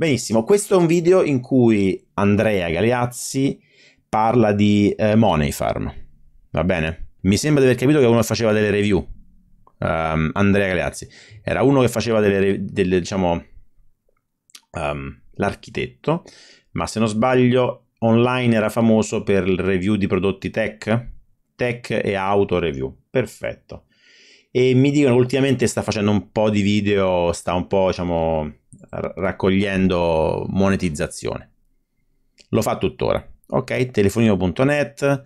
Benissimo, questo è un video in cui Andrea Galeazzi parla di eh, Money Farm, va bene? Mi sembra di aver capito che uno faceva delle review, um, Andrea Galeazzi, era uno che faceva delle, delle diciamo, um, l'architetto, ma se non sbaglio online era famoso per il review di prodotti tech, tech e auto review, perfetto. E mi dicono ultimamente sta facendo un po' di video, sta un po', diciamo, raccogliendo monetizzazione. Lo fa tuttora. Ok, telefonino.net,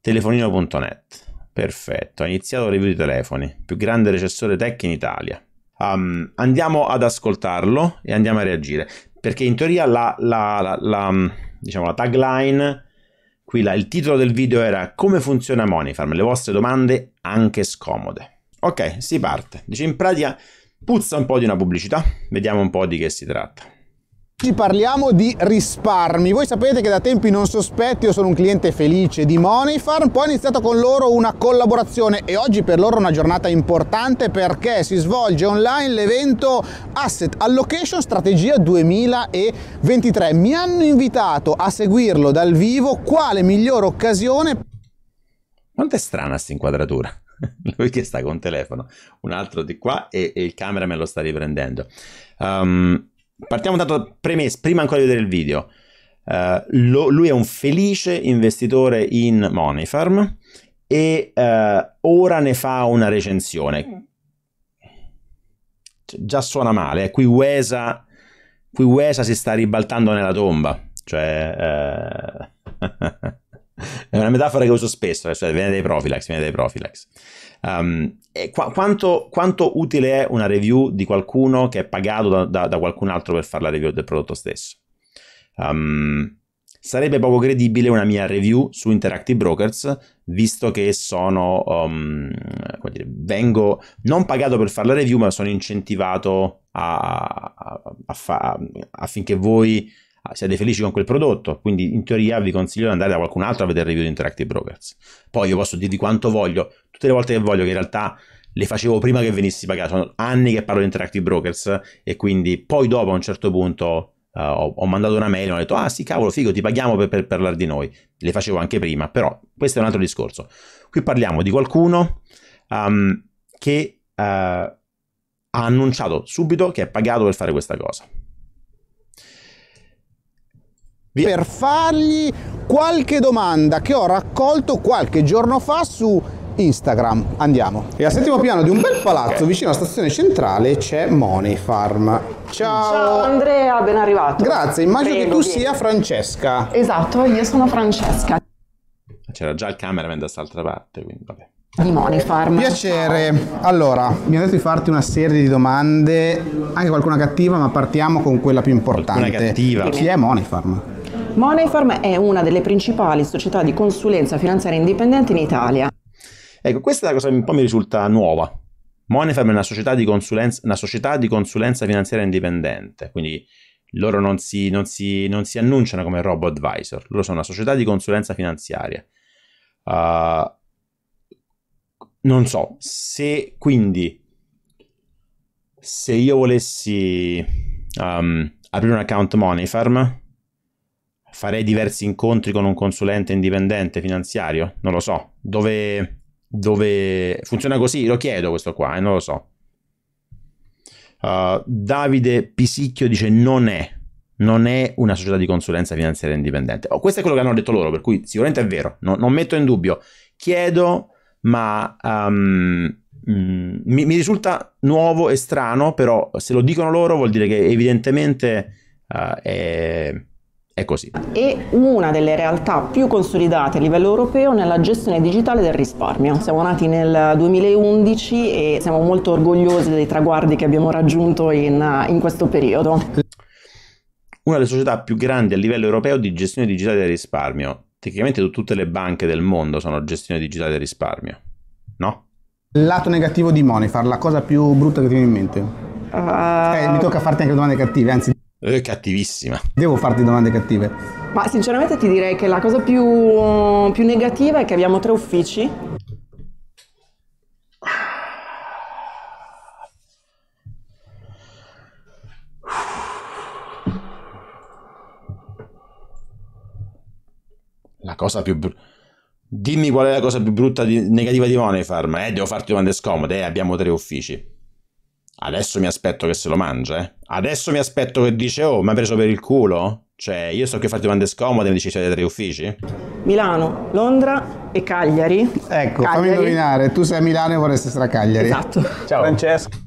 telefonino.net. Perfetto, ha iniziato il review di telefoni, più grande recessore tech in Italia. Um, andiamo ad ascoltarlo e andiamo a reagire, perché in teoria la, la, la, la mm, diciamo, tagline, qui il titolo del video era come funziona Monifarm, le vostre domande anche scomode. Ok, si parte. Dice in pratica Puzza un po' di una pubblicità, vediamo un po' di che si tratta. Oggi parliamo di risparmi. Voi sapete che da tempi non sospetti io sono un cliente felice di Moneyfarm, poi ho iniziato con loro una collaborazione e oggi per loro è una giornata importante perché si svolge online l'evento Asset Allocation Strategia 2023. Mi hanno invitato a seguirlo dal vivo, quale migliore occasione? Quanto è strana questa inquadratura? lui che sta con telefono, un altro di qua e, e il cameraman lo sta riprendendo. Um, partiamo tanto premessa, prima ancora di vedere il video. Uh, lo, lui è un felice investitore in Monifarm e uh, ora ne fa una recensione. Mm. Cioè, già suona male, eh. qui, Uesa, qui Uesa si sta ribaltando nella tomba, cioè... Uh... è una metafora che uso spesso, cioè viene dai Profilax, viene dai Profilax. Um, qua, quanto, quanto, utile è una review di qualcuno che è pagato da, da, da qualcun altro per fare la review del prodotto stesso? Um, sarebbe poco credibile una mia review su Interactive Brokers, visto che sono, um, dire, vengo non pagato per fare la review, ma sono incentivato a, a, a fa, affinché voi Ah, siete felici con quel prodotto, quindi in teoria vi consiglio di andare da qualcun altro a vedere il review di Interactive Brokers. Poi io posso dirvi quanto voglio, tutte le volte che voglio, che in realtà le facevo prima che venissi pagato, sono anni che parlo di Interactive Brokers e quindi poi dopo a un certo punto uh, ho, ho, mandato una mail e ho detto ah sì cavolo figo ti paghiamo per, per parlare di noi, le facevo anche prima, però questo è un altro discorso. Qui parliamo di qualcuno um, che uh, ha annunciato subito che è pagato per fare questa cosa per fargli qualche domanda che ho raccolto qualche giorno fa su Instagram. Andiamo. E al settimo piano di un bel palazzo vicino alla stazione centrale c'è Money Farm. Ciao. Ciao Andrea, ben arrivato. Grazie, immagino Prego, che tu vieni. sia Francesca. Esatto, io sono Francesca. C'era già il cameraman da quest'altra parte, quindi vabbè di Monifarm. Piacere. Allora, mi ha detto di farti una serie di domande, anche qualcuna cattiva, ma partiamo con quella più importante. Qualcuna cattiva. Chi è Monifarm? Moneyfarm è una delle principali società di consulenza finanziaria indipendente in Italia. Ecco, questa è la cosa che un po' mi risulta nuova. Moneyfarm è una società di consulenza, società di consulenza finanziaria indipendente, quindi loro non si, non, si, non si, annunciano come robo advisor, loro sono una società di consulenza finanziaria. Uh, non so, se quindi se io volessi um, aprire un account Moneyfarm, farei diversi incontri con un consulente indipendente finanziario? Non lo so. Dove, dove funziona così? Lo chiedo questo qua, eh? non lo so. Uh, Davide Pisicchio dice non è, non è una società di consulenza finanziaria indipendente. Oh, questo è quello che hanno detto loro, per cui sicuramente è vero, no, non metto in dubbio. Chiedo, ma um, mm, mi, mi, risulta nuovo e strano, però se lo dicono loro vuol dire che evidentemente uh, è è così. È una delle realtà più consolidate a livello europeo nella gestione digitale del risparmio. Siamo nati nel 2011 e siamo molto orgogliosi dei traguardi che abbiamo raggiunto in, eh, in questo periodo. Una delle società più grandi a livello europeo di gestione digitale del risparmio. Tecnicamente tutte le banche del mondo sono gestione digitale del risparmio, no? Lato negativo di Monifar, la cosa più brutta che ti viene in mente? Uh... Eh, mi tocca farti anche domande cattive, anzi eh, cattivissima. Devo farti domande cattive. Ma sinceramente ti direi che la cosa più, eh, più negativa è che abbiamo tre uffici. La cosa più brutta. Dimmi qual è la cosa più brutta di, negativa di Money Farm. Eh, devo farti domande scomode. Eh, abbiamo tre uffici. Adesso mi aspetto che se lo mangia, eh. Adesso mi aspetto che dice, oh, mi ha preso per il culo? Cioè, io so che fate domande scomode e mi dici siete tre uffici? Milano, Londra e Cagliari. Ecco, Cagliari. fammi indovinare, tu sei a Milano e vorresti stare a Cagliari. Esatto. Ciao. Francesco.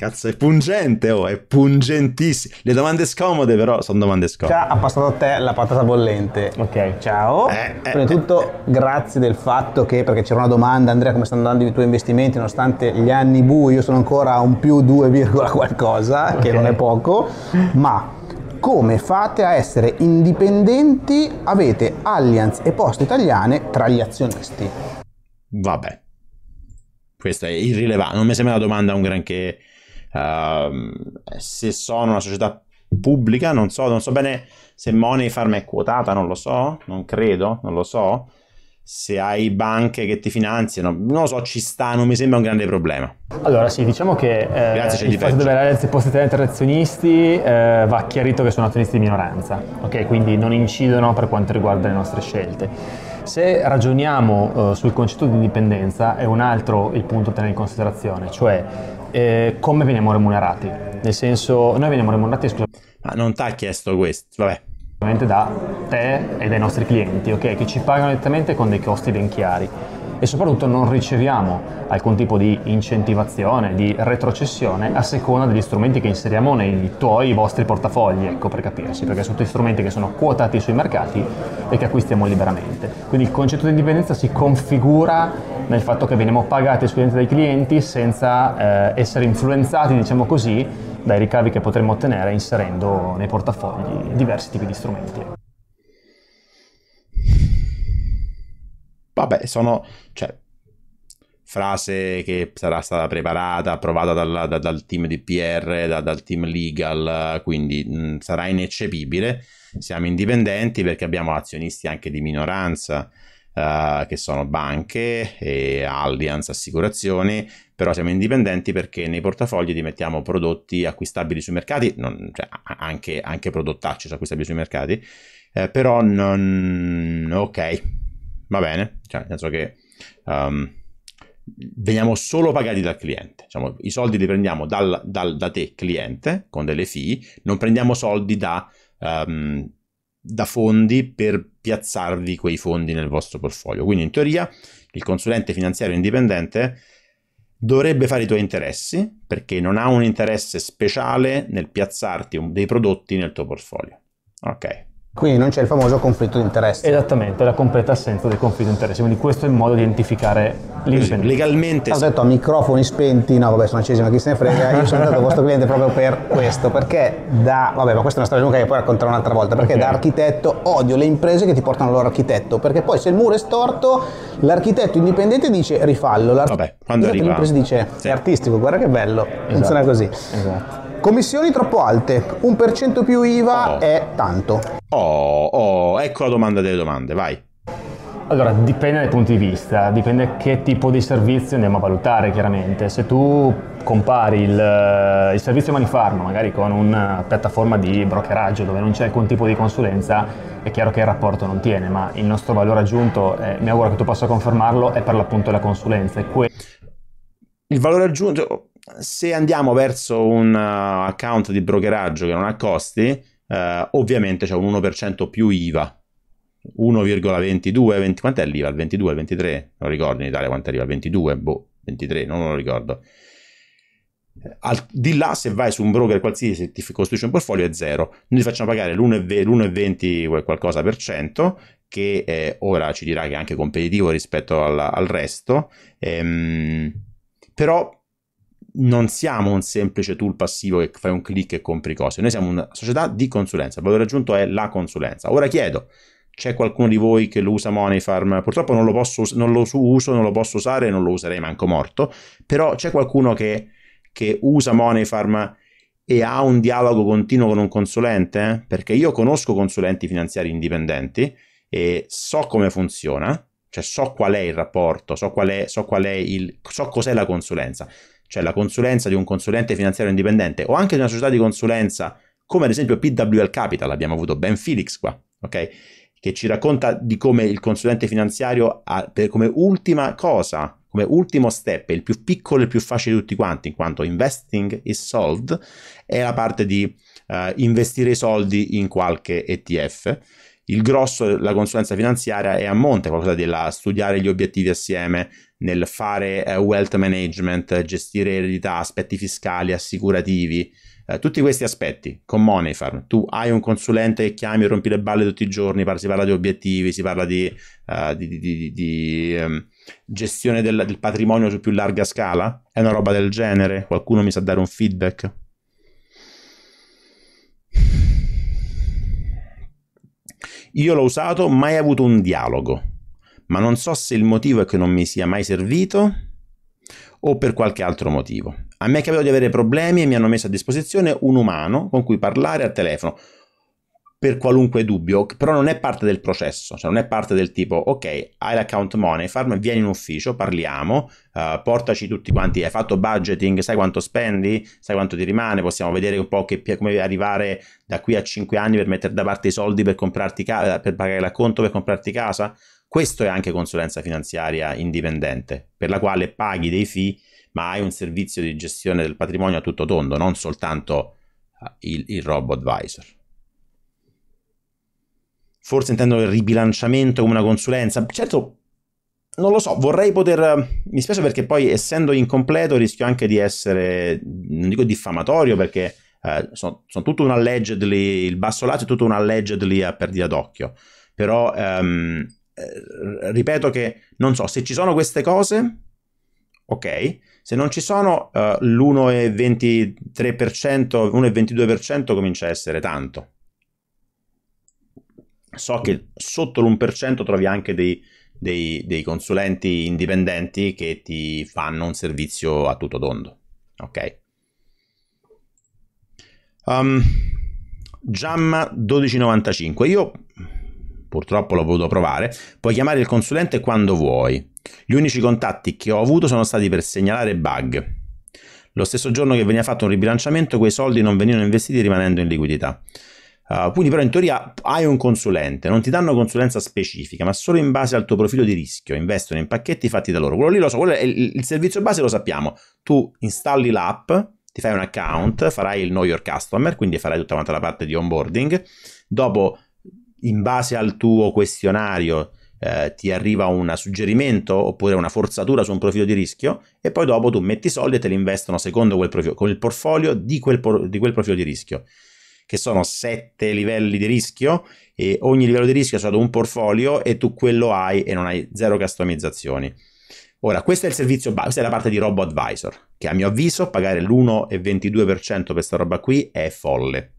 Cazzo, è pungente, oh, è pungentissimo. Le domande scomode, però, sono domande scomode. Ciao, ha passato a te la patata bollente. Ok, ciao. Eh, eh Prima di eh, tutto, eh. grazie del fatto che, perché c'era una domanda, Andrea, come stanno andando i tuoi investimenti nonostante gli anni bui? Io sono ancora un più 2, qualcosa, okay. che non è poco, ma come fate a essere indipendenti? Avete Allianz e Poste Italiane tra gli azionisti. Vabbè. Questo è irrilevante, non mi sembra una domanda un granché Ehm, se sono una società pubblica, non so, non so bene se Money Farm è quotata, non lo so, non credo, non lo so. Se hai banche che ti finanziano, non lo so, ci sta, non mi sembra un grande problema. Allora sì, diciamo che eh, Grazie, il fatto di avere poste tenere azionisti eh, va chiarito che sono azionisti di minoranza, ok? Quindi non incidono per quanto riguarda le nostre scelte. Se ragioniamo eh, sul concetto di indipendenza è un altro il punto da tenere in considerazione, cioè eh, come veniamo remunerati. Nel senso, noi veniamo remunerati esclusivamente. Ma non ti ha chiesto questo, vabbè. Da te e dai nostri clienti, ok? Che ci pagano direttamente con dei costi ben chiari e soprattutto non riceviamo alcun tipo di incentivazione, di retrocessione a seconda degli strumenti che inseriamo nei tuoi, vostri portafogli, ecco per capirci, perché sono tutti strumenti che sono quotati sui mercati e che acquistiamo liberamente. Quindi il concetto di indipendenza si configura nel fatto che veniamo pagati esclusivamente dai clienti senza eh, essere influenzati, diciamo così, dai ricavi che potremmo ottenere inserendo nei portafogli diversi tipi di strumenti. Vabbè, sono... Cioè, frase che sarà stata preparata, approvata dal, da, dal team di PR, da, dal team legal, quindi mh, mm, sarà ineccepibile. Siamo indipendenti perché abbiamo azionisti anche di minoranza, uh, che sono banche e allianz assicurazioni, però siamo indipendenti perché nei portafogli ti mettiamo prodotti acquistabili sui mercati, non, cioè, anche, anche prodottacci acquistabili sui mercati, eh, però non... ok, va bene, cioè, nel senso che um, veniamo solo pagati dal cliente, diciamo, i soldi li prendiamo dal, dal, da te cliente con delle fee, non prendiamo soldi da, um, da fondi per piazzarvi quei fondi nel vostro portfolio. Quindi in teoria il consulente finanziario indipendente dovrebbe fare i tuoi interessi perché non ha un interesse speciale nel piazzarti un, dei prodotti nel tuo portfolio. Ok, quindi non c'è il famoso conflitto di interesse. Esattamente, la completa assenza del conflitto di interesse. Quindi questo è il modo di identificare l'indipendenza. Legalmente. Ho detto a microfoni spenti, no vabbè sono accesi ma chi se ne frega, io sono andato vostro cliente proprio per questo, perché da, vabbè ma questa è una storia lunga che poi racconterò un'altra volta, perché okay. da architetto odio le imprese che ti portano al loro architetto, perché poi se il muro è storto l'architetto indipendente dice rifallo, l'architetto vabbè, quando arriva... l'impresa dice sì. è artistico, guarda che bello, esatto. funziona così. Esatto. Commissioni troppo alte, un per cento più IVA oh. è tanto. Oh, oh, ecco la domanda delle domande, vai. Allora, dipende dai punti di vista, dipende che tipo di servizio andiamo a valutare chiaramente. Se tu compari il, eh, il servizio manifarma magari con una piattaforma di brokeraggio dove non c'è alcun tipo di consulenza, è chiaro che il rapporto non tiene, ma il nostro valore aggiunto, eh, mi auguro che tu possa confermarlo, è per l'appunto la consulenza. Que- il valore aggiunto, se andiamo verso un uh, account di brokeraggio che non ha costi, eh, ovviamente c'è un 1% più IVA. 1,22, 20, quant'è l'IVA? Il 22, il 23? Non ricordo in Italia quanto arriva, il 22, boh, 23, non lo ricordo. Al, di là, se vai su un broker qualsiasi e ti costruisci un portfolio, è zero. Noi ti facciamo pagare l'1,20 qualcosa per cento, che eh, ora ci dirà che è anche competitivo rispetto al, al resto, ehm, però non siamo un semplice tool passivo che fai un clic e compri cose, noi siamo una società di consulenza, il valore aggiunto è la consulenza. Ora chiedo, c'è qualcuno di voi che lo usa Moneyfarm? Purtroppo non lo, posso, non lo uso, non lo posso usare, non lo userei manco morto, però c'è qualcuno che, che usa Moneyfarm e ha un dialogo continuo con un consulente? Perché io conosco consulenti finanziari indipendenti e so come funziona, cioè so qual è il rapporto, so, qual è, so, qual è il, so cos'è la consulenza cioè la consulenza di un consulente finanziario indipendente o anche di una società di consulenza come ad esempio PWL Capital, abbiamo avuto Ben Felix qua, ok? Che ci racconta di come il consulente finanziario ha per, come ultima cosa, come ultimo step, il più piccolo e il più facile di tutti quanti, in quanto investing is solved, è la parte di uh, investire i soldi in qualche ETF il grosso della consulenza finanziaria è a monte, qualcosa della studiare gli obiettivi assieme nel fare eh, wealth management, gestire eredità, aspetti fiscali, assicurativi, eh, tutti questi aspetti con Moneyfarm. Tu hai un consulente che chiami, e rompi le balle tutti i giorni, si parla di obiettivi, si parla di, uh, di, di, di um, gestione del, del patrimonio su più larga scala? È una roba del genere? Qualcuno mi sa dare un feedback? Io l'ho usato, mai avuto un dialogo, ma non so se il motivo è che non mi sia mai servito o per qualche altro motivo. A me è capitato di avere problemi e mi hanno messo a disposizione un umano con cui parlare al telefono per qualunque dubbio, però non è parte del processo, cioè non è parte del tipo, ok, hai l'account money, farm, vieni in ufficio, parliamo, uh, portaci tutti quanti, hai fatto budgeting, sai quanto spendi, sai quanto ti rimane, possiamo vedere un po' che, come arrivare da qui a 5 anni per mettere da parte i soldi per, comprarti ca- eh, per pagare l'acconto, per comprarti casa. Questo è anche consulenza finanziaria indipendente, per la quale paghi dei fee, ma hai un servizio di gestione del patrimonio a tutto tondo, non soltanto eh, il, il robo advisor forse intendo il ribilanciamento come una consulenza. Certo, non lo so, vorrei poter... Eh, mi spiace perché poi essendo incompleto rischio anche di essere, non dico diffamatorio perché eh, sono, sono, tutto un allegedly, il basso lato è tutto un allegedly a perdita d'occhio, però ehm, eh, ripeto che non so, se ci sono queste cose, ok, se non ci sono eh, l'1,23%, 1,22% comincia a essere tanto so che sotto l'1% trovi anche dei, dei, dei, consulenti indipendenti che ti fanno un servizio a tutto tondo. Ok. Um, Jam 1295. Io purtroppo l'ho voluto provare. Puoi chiamare il consulente quando vuoi. Gli unici contatti che ho avuto sono stati per segnalare bug. Lo stesso giorno che veniva fatto un ribilanciamento, quei soldi non venivano investiti rimanendo in liquidità. Uh, quindi però in teoria hai un consulente, non ti danno consulenza specifica, ma solo in base al tuo profilo di rischio, investono in pacchetti fatti da loro. Quello lì lo so, il, il, servizio base lo sappiamo. Tu installi l'app, ti fai un account, farai il know your customer, quindi farai tutta quanta la parte di onboarding. Dopo in base al tuo questionario eh, ti arriva un suggerimento oppure una forzatura su un profilo di rischio e poi dopo tu metti i soldi e te li investono secondo quel profilo, con il portfolio di quel, di quel profilo di rischio che sono sette livelli di rischio e ogni livello di rischio è stato un portfolio e tu quello hai e non hai zero customizzazioni. Ora, questo è il servizio, questa è la parte di Robo Advisor, che a mio avviso pagare l'1,22% per questa roba qui è folle.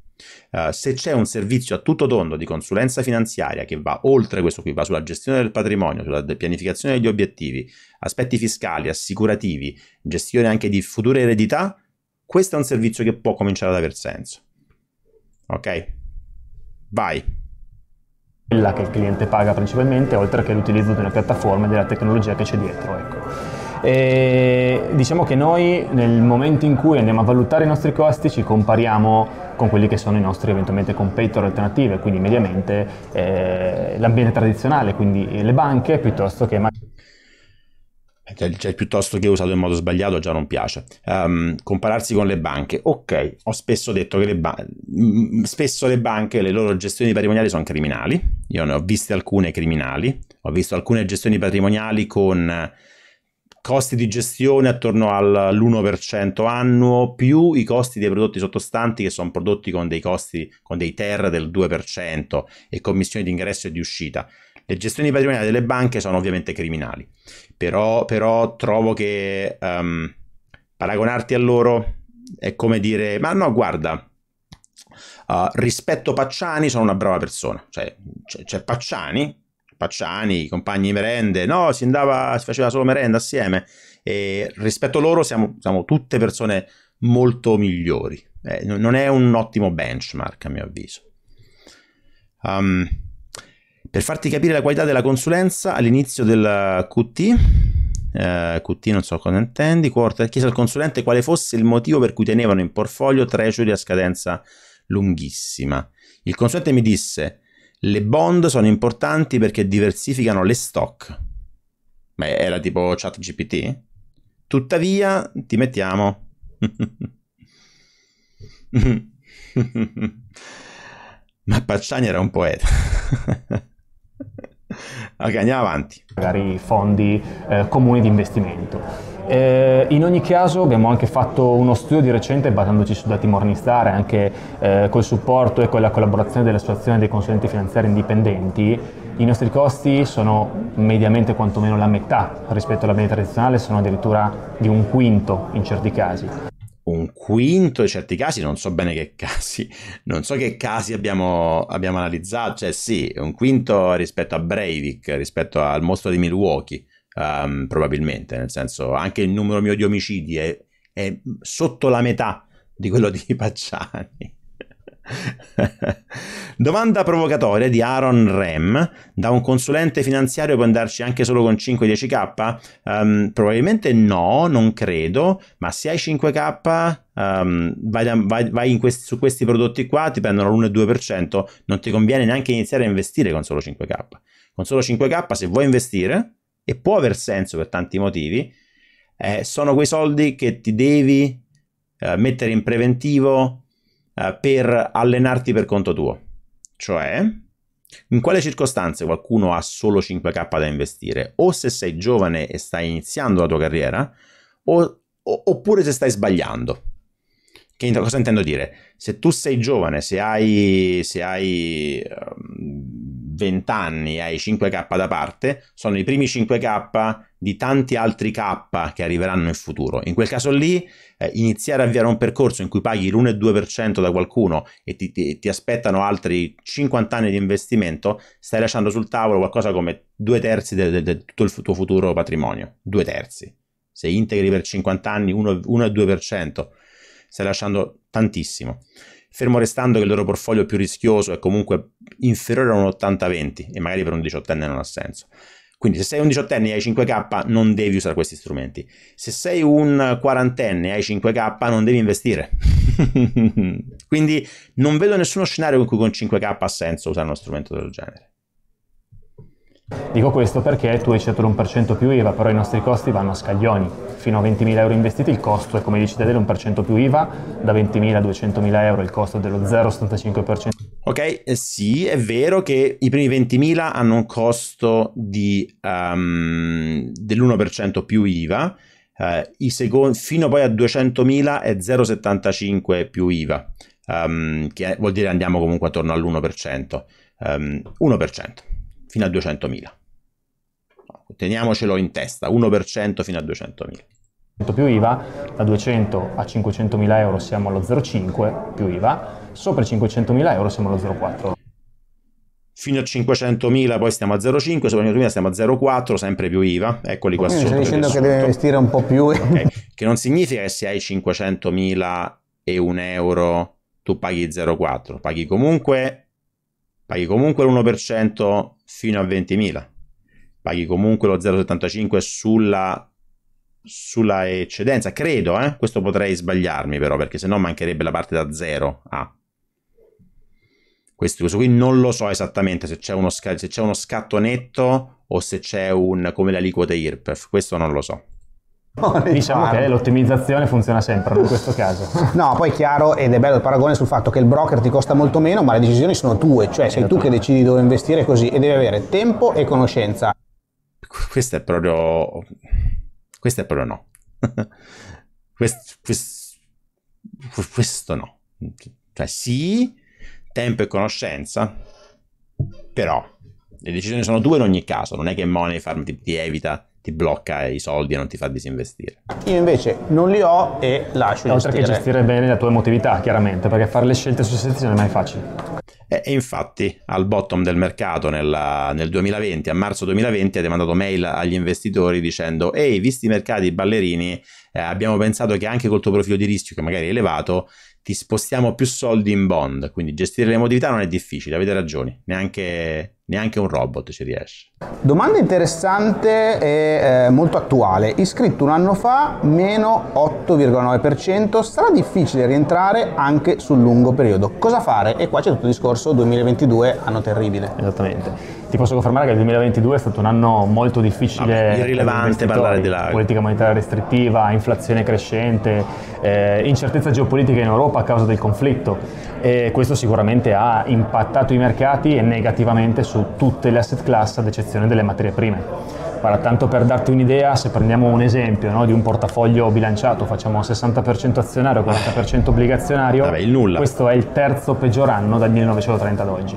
Uh, se c'è un servizio a tutto tondo di consulenza finanziaria che va oltre questo qui, va sulla gestione del patrimonio, sulla pianificazione degli obiettivi, aspetti fiscali, assicurativi, gestione anche di future eredità, questo è un servizio che può cominciare ad aver senso. Ok, vai. Quella che il cliente paga principalmente, oltre che l'utilizzo di una piattaforma e della tecnologia che c'è dietro. Ecco. E diciamo che noi nel momento in cui andiamo a valutare i nostri costi ci compariamo con quelli che sono i nostri eventualmente competitor alternative, quindi mediamente eh, l'ambiente tradizionale, quindi le banche piuttosto che... Cioè, cioè, piuttosto che usato in modo sbagliato già non piace. Um, compararsi con le banche. Ok, ho spesso detto che le, ba- mm, spesso le banche, le loro gestioni patrimoniali sono criminali. Io ne ho viste alcune criminali. Ho visto alcune gestioni patrimoniali con costi di gestione attorno all'1% annuo più i costi dei prodotti sottostanti che sono prodotti con dei costi con dei ter del 2% e commissioni di ingresso e di uscita le gestioni patrimoniali delle banche sono ovviamente criminali, però, però trovo che um, paragonarti a loro è come dire, ma no, guarda, uh, rispetto Pacciani sono una brava persona, cioè c'è, c'è Pacciani, Pacciani, i compagni merende, no, si andava, si faceva solo merenda assieme e rispetto a loro siamo, siamo tutte persone molto migliori, eh, non è un ottimo benchmark a mio avviso. Um, per farti capire la qualità della consulenza, all'inizio del QT, eh, QT non so cosa intendi, Quarter chiese al consulente quale fosse il motivo per cui tenevano in portfolio treasury a scadenza lunghissima. Il consulente mi disse, le bond sono importanti perché diversificano le stock. Ma era tipo chat GPT? Tuttavia, ti mettiamo... Ma Pacciani era un poeta. Ok, andiamo avanti. Magari fondi eh, comuni di investimento. Eh, in ogni caso abbiamo anche fatto uno studio di recente basandoci su dati Morningstar, anche eh, col supporto e con la collaborazione dell'Associazione dei consulenti finanziari indipendenti. I nostri costi sono mediamente quantomeno la metà rispetto alla media tradizionale, sono addirittura di un quinto in certi casi un quinto di certi casi, non so bene che casi, non so che casi abbiamo, abbiamo analizzato, cioè sì, un quinto rispetto a Breivik, rispetto al mostro di Milwaukee, um, probabilmente, nel senso anche il numero mio di omicidi è, è sotto la metà di quello di Pacciani. Domanda provocatoria di Aaron Rem, da un consulente finanziario può andarci anche solo con 5-10k? Um, ehm, probabilmente no, non credo, ma se hai 5k um, ehm, vai, da, vai, vai questi, su questi prodotti qua, ti prendono l'1-2%, non ti conviene neanche iniziare a investire con solo 5k. Con solo 5k se vuoi investire, e può aver senso per tanti motivi, eh, sono quei soldi che ti devi eh, mettere in preventivo eh, per allenarti per conto tuo. Cioè, in quale circostanze qualcuno ha solo 5k da investire? O se sei giovane e stai iniziando la tua carriera, o, o, oppure se stai sbagliando. Che cosa intendo dire? Se tu sei giovane, se hai, se hai ehm, 20 anni hai 5K da parte sono i primi 5K di tanti altri K che arriveranno in futuro. In quel caso lì, eh, iniziare a avviare un percorso in cui paghi l'1,2% da qualcuno e ti, ti, ti, aspettano altri 50 anni di investimento, stai lasciando sul tavolo qualcosa come due terzi di tutto il tuo futuro patrimonio. Due terzi. Se integri per 50 anni 1,2%, stai lasciando tantissimo fermo restando che il loro portfolio più rischioso è comunque inferiore a un 80-20 e magari per un 18enne non ha senso. Quindi se sei un 18enne e hai 5K non devi usare questi strumenti. Se sei un quarantenne e hai 5K non devi investire. Quindi non vedo nessuno scenario in cui con 5K ha senso usare uno strumento del genere. Dico questo perché tu hai scelto l'1% più IVA, però i nostri costi vanno a scaglioni. Fino a 20.000 euro investiti il costo è, come dici te, dell'1% più IVA, da 20.000 a 200.000 euro il costo è dello 0,75%. Ok, eh, sì, è vero che i primi 20.000 hanno un costo di, um, ehm, dell'1% più IVA, uh, eh, secondi, fino poi a 200.000 è 0,75 più IVA, um, ehm, che vuol dire andiamo comunque attorno all'1%. Um, 1% fino a 200.000. Teniamocelo in testa, 1% fino a 200.000. Più IVA, da 200 a 500.000 euro siamo allo 0,5 più IVA, sopra i 500.000 euro siamo allo 0,4. Fino a 500.000 poi stiamo a 0,5, sopra 500.000 stiamo a 0,4, sempre più IVA, eccoli qua Quindi sotto. Stai dicendo che devi investire un po' più. Okay. Che non significa che se hai 500.000 e un euro tu paghi 0,4, paghi comunque, paghi comunque l'1% fino a 20.000. Paghi comunque lo 0,75 sulla, sulla eccedenza, credo, eh? questo potrei sbagliarmi però, perché se no mancherebbe la parte da 0 a. Questo, questo, qui non lo so esattamente se c'è, sc- se c'è, uno scatto netto o se c'è un come l'aliquota IRPEF, questo non lo so. Diciamo che l'ottimizzazione funziona sempre in questo caso. No, poi è chiaro ed è bello il paragone sul fatto che il broker ti costa molto meno, ma le decisioni sono tue, cioè sei tu che decidi dove investire così e devi avere tempo e conoscenza. Questo è proprio... Questo è proprio no. questo, questo, questo no. Cioè sì, tempo e conoscenza, però le decisioni sono tue in ogni caso, non è che Money Farm ti, ti evita ti blocca i soldi e non ti fa disinvestire. Io invece non li ho e lascio Oltre gestire. Oltre che gestire bene la tua emotività, chiaramente, perché fare le scelte su se stessi non è mai facile. E, infatti al bottom del mercato nella, nel 2020, a marzo 2020, avete mandato mail agli investitori dicendo ehi, visti i mercati ballerini, eh, abbiamo pensato che anche col tuo profilo di rischio, che magari è elevato, ti spostiamo più soldi in bond, quindi gestire le modalità non è difficile, avete ragione, neanche, neanche un robot ci riesce. Domanda interessante e eh, molto attuale, iscritto un anno fa meno 8,9%, sarà difficile rientrare anche sul lungo periodo, cosa fare? E qua c'è tutto il discorso 2022, anno terribile. Esattamente. Ti posso confermare che il 2022 è stato un anno molto difficile. Vabbè, irrilevante parlare di là. Politica monetaria restrittiva, inflazione crescente, eh, incertezza geopolitica in Europa a causa del conflitto e questo sicuramente ha impattato i mercati e negativamente su tutte le asset class ad eccezione delle materie prime. Guarda, tanto per darti un'idea, se prendiamo un esempio no, di un portafoglio bilanciato, facciamo 60% azionario, 40% obbligazionario, Vabbè, il nulla. questo è il terzo peggior anno dal 1930 ad oggi.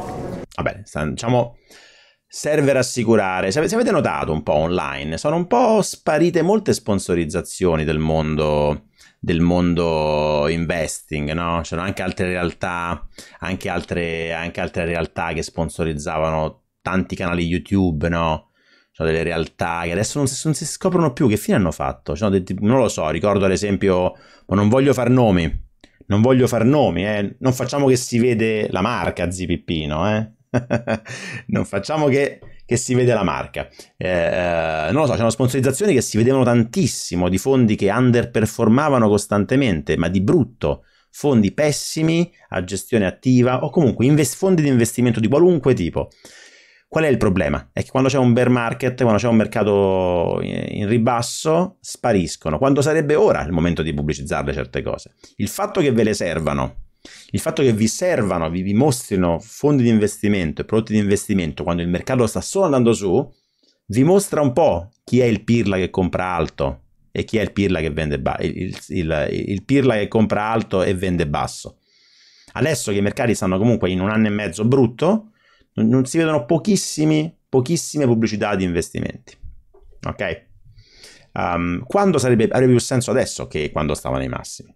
Vabbè, diciamo serve rassicurare. Se avete notato un po' online, sono un po' sparite molte sponsorizzazioni del mondo, del mondo investing, no? C'erano anche altre realtà, anche altre, anche altre realtà che sponsorizzavano tanti canali YouTube, no? Sono delle realtà che adesso non si, non si scoprono più che fine hanno fatto. Dei, non lo so, ricordo ad esempio, ma non voglio far nomi. Non voglio far nomi, eh? Non facciamo che si vede la marca Zipippino, eh? non facciamo che, che, si vede la marca. Eh, eh non lo so, c'erano sponsorizzazioni che si vedevano tantissimo, di fondi che underperformavano costantemente, ma di brutto. Fondi pessimi a gestione attiva o comunque invest- fondi di investimento di qualunque tipo. Qual è il problema? È che quando c'è un bear market, quando c'è un mercato in ribasso, spariscono. Quando sarebbe ora il momento di pubblicizzarle certe cose. Il fatto che ve le servano il fatto che vi servano, vi, mostrino fondi di investimento e prodotti di investimento quando il mercato sta solo andando su, vi mostra un po' chi è il pirla che compra alto e chi è il pirla che vende basso, il, il, il, pirla che compra alto e vende basso. Adesso che i mercati stanno comunque in un anno e mezzo brutto, non, non si vedono pochissime pubblicità di investimenti. Ok? Um, quando sarebbe, avrebbe più senso adesso che quando stavano ai massimi?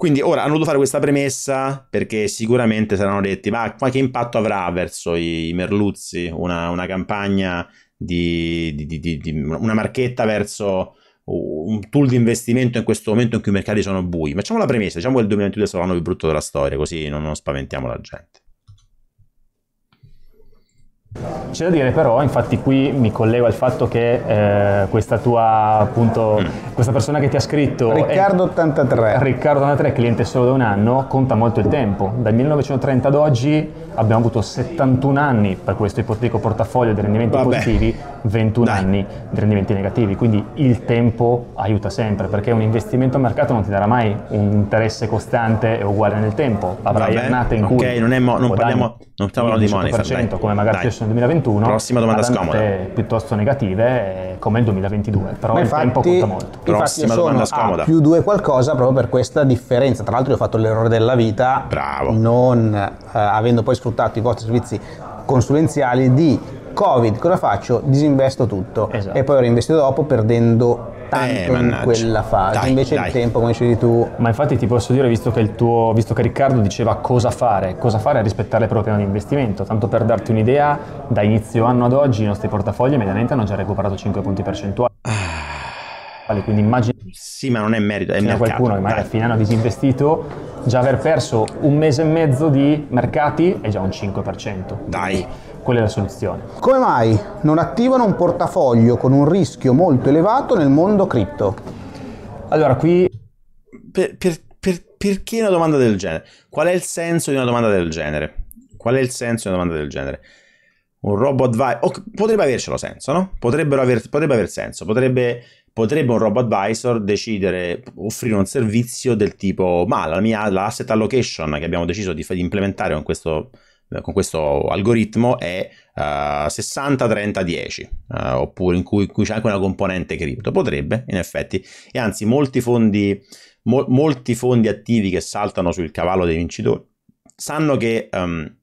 Quindi ora hanno dovuto fare questa premessa perché sicuramente saranno detti ma, ma che impatto avrà verso i, i merluzzi una, una campagna di, di, di, di, una marchetta verso un tool di investimento in questo momento in cui i mercati sono bui. Facciamo la premessa, diciamo che il 2022 sarà l'anno più brutto della storia, così non, non spaventiamo la gente. C'è da dire però, infatti qui mi collego al fatto che eh, questa tua appunto, mm. questa persona che ti ha scritto Riccardo 83 Riccardo 83, cliente solo da un anno, conta molto il tempo. Dal 1930 ad oggi abbiamo avuto 71 anni per questo ipotetico portafoglio di rendimenti Vabbè. positivi, 21 Dai. anni di rendimenti negativi. Quindi il tempo aiuta sempre perché un investimento a mercato non ti darà mai un interesse costante e uguale nel tempo. Avrai annate in cui. Ok, non, è mo- non parliamo non stiamo di monetizzazione. come magari Dai. è nel 2021. Prossima domanda scomoda. Piuttosto negative come il 2022. Però Ma il infatti, tempo conta molto. Prossima domanda scomoda. più due qualcosa proprio per questa differenza. Tra l'altro, io ho fatto l'errore della vita. Bravo. Non eh, avendo poi sfruttato i vostri servizi consulenziali di Covid, cosa faccio? Disinvesto tutto esatto. e poi lo reinvesto dopo perdendo tanto eh, in quella fase. Dai, Invece dai. il tempo, come dicevi tu. Ma infatti ti posso dire, visto che, tuo, visto che Riccardo diceva cosa fare, cosa fare a rispettare il proprio piano di investimento. Tanto per darti un'idea, da inizio anno ad oggi i nostri portafogli mediamente hanno già recuperato 5 punti percentuali. Ah Apple, quindi immagino... Sì, ma non è merito, è mercato. qualcuno che magari a fine anno ha disinvestito, già aver perso un mese e mezzo di mercati è già un 5%. Dai! Quella è la soluzione. Come mai non attivano un portafoglio con un rischio molto elevato nel mondo cripto? Allora, qui... Per, per, per, perché una domanda del genere? Qual è il senso di una domanda del genere? Qual è il senso di una domanda del genere? un robot vai. Oh, potrebbe avercelo senso, no? Potrebbero aver, potrebbe aver senso, potrebbe potrebbe un robot advisor decidere, offrire un servizio del tipo, ma la mia la asset allocation che abbiamo deciso di, di implementare con questo, con questo, algoritmo è uh, 60-30-10, uh, oppure in cui, in cui, c'è anche una componente cripto. Potrebbe, in effetti, e anzi molti fondi, mo, molti fondi attivi che saltano sul cavallo dei vincitori sanno che... Um,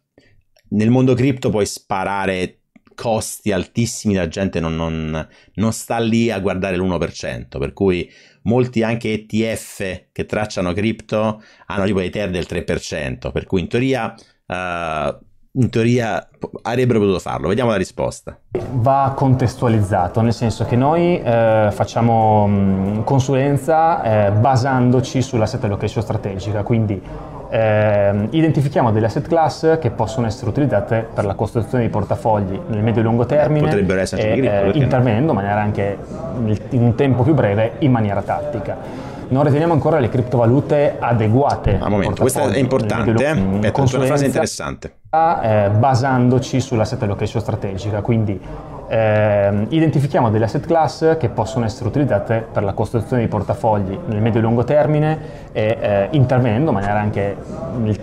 nel mondo cripto puoi sparare costi altissimi la gente non, non, non sta lì a guardare l'1%, per cui molti anche ETF che tracciano cripto hanno tipo TER del 3%, per cui in teoria... Uh, in teoria avrebbero potuto farlo. Vediamo la risposta. Va contestualizzato, nel senso che noi eh, facciamo mh, mm, consulenza eh, basandoci set location strategica, quindi eh, identifichiamo delle asset class che possono essere utilizzate per la costruzione di portafogli nel medio e lungo eh, termine, potrebbero essere e, eh, intervenendo in maniera anche in un tempo più breve in maniera tattica non riteniamo ancora le criptovalute adeguate. A ah, momento, questa è importante, eh? è una frase interessante. Eh, basandoci sull'asset allocation strategica, quindi eh, identifichiamo delle asset class che possono essere utilizzate per la costruzione di portafogli nel medio e lungo termine e eh, intervenendo maniera anche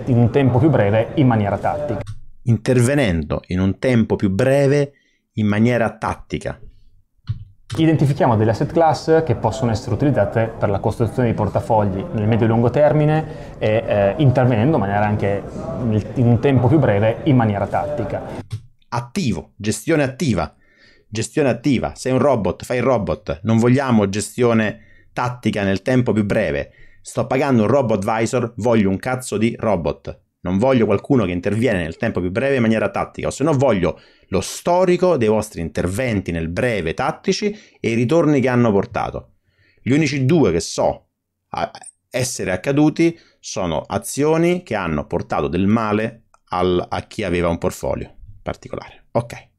in un tempo più breve in maniera tattica. Intervenendo in un tempo più breve in maniera tattica. Identifichiamo delle asset class che possono essere utilizzate per la costruzione di portafogli nel medio e lungo termine e eh, intervenendo maniera anche in un tempo più breve in maniera tattica. Attivo, gestione attiva gestione attiva, sei un robot, fai il robot, non vogliamo gestione tattica nel tempo più breve. Sto pagando un robot advisor, voglio un cazzo di robot. Non voglio qualcuno che interviene nel tempo più breve in maniera tattica, o se no voglio lo storico dei vostri interventi nel breve tattici e i ritorni che hanno portato. Gli unici due che so essere accaduti sono azioni che hanno portato del male al, a chi aveva un portfolio particolare. Ok.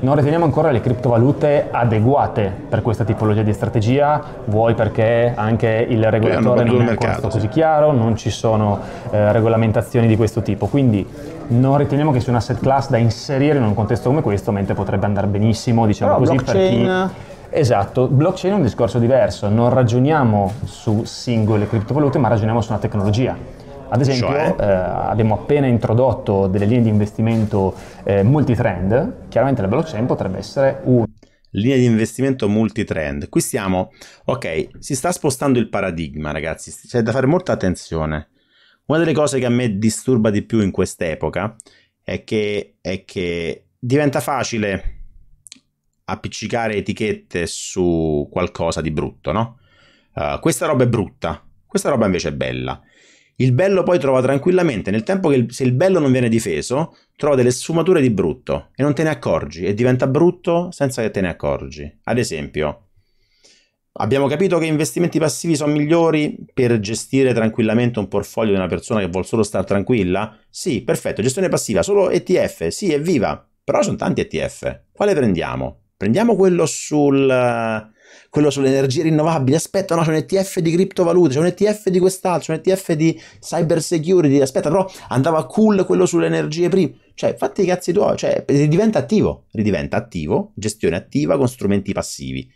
Non riteniamo ancora le criptovalute adeguate per questa tipologia di strategia, vuoi perché anche il regolatore non è ancora stato così chiaro, non ci sono eh, regolamentazioni di questo tipo, quindi non riteniamo che sia un asset class da inserire in un contesto come questo, mentre potrebbe andare benissimo, diciamo Però così, blockchain... per chi... Esatto, blockchain è un discorso diverso, non ragioniamo su singole criptovalute ma ragioniamo su una tecnologia ad esempio cioè? eh, abbiamo appena introdotto delle linee di investimento eh, multitrend, chiaramente la blockchain potrebbe essere una linee di investimento multitrend. Qui siamo, ok, si sta spostando il paradigma, ragazzi, c'è da fare molta attenzione. Una delle cose che a me disturba di più in quest'epoca è che, è che diventa facile appiccicare etichette su qualcosa di brutto, no? Uh, questa roba è brutta, questa roba invece è bella. Il bello poi trova tranquillamente, nel tempo che se il bello non viene difeso, trova delle sfumature di brutto e non te ne accorgi e diventa brutto senza che te ne accorgi. Ad esempio, Abbiamo capito che investimenti passivi sono migliori per gestire tranquillamente un portfolio di una persona che vuole solo stare tranquilla? Sì, perfetto, gestione passiva, solo ETF, sì, evviva. Però sono tanti ETF. Quale prendiamo? Prendiamo quello sul quello sulle energie rinnovabili, aspetta no c'è un ETF di criptovalute, c'è un ETF di quest'altro, c'è un ETF di cyber security, aspetta però andava cool quello sulle energie prime, cioè fatti i cazzi tuoi, cioè ridiventa attivo, ridiventa attivo, gestione attiva con strumenti passivi.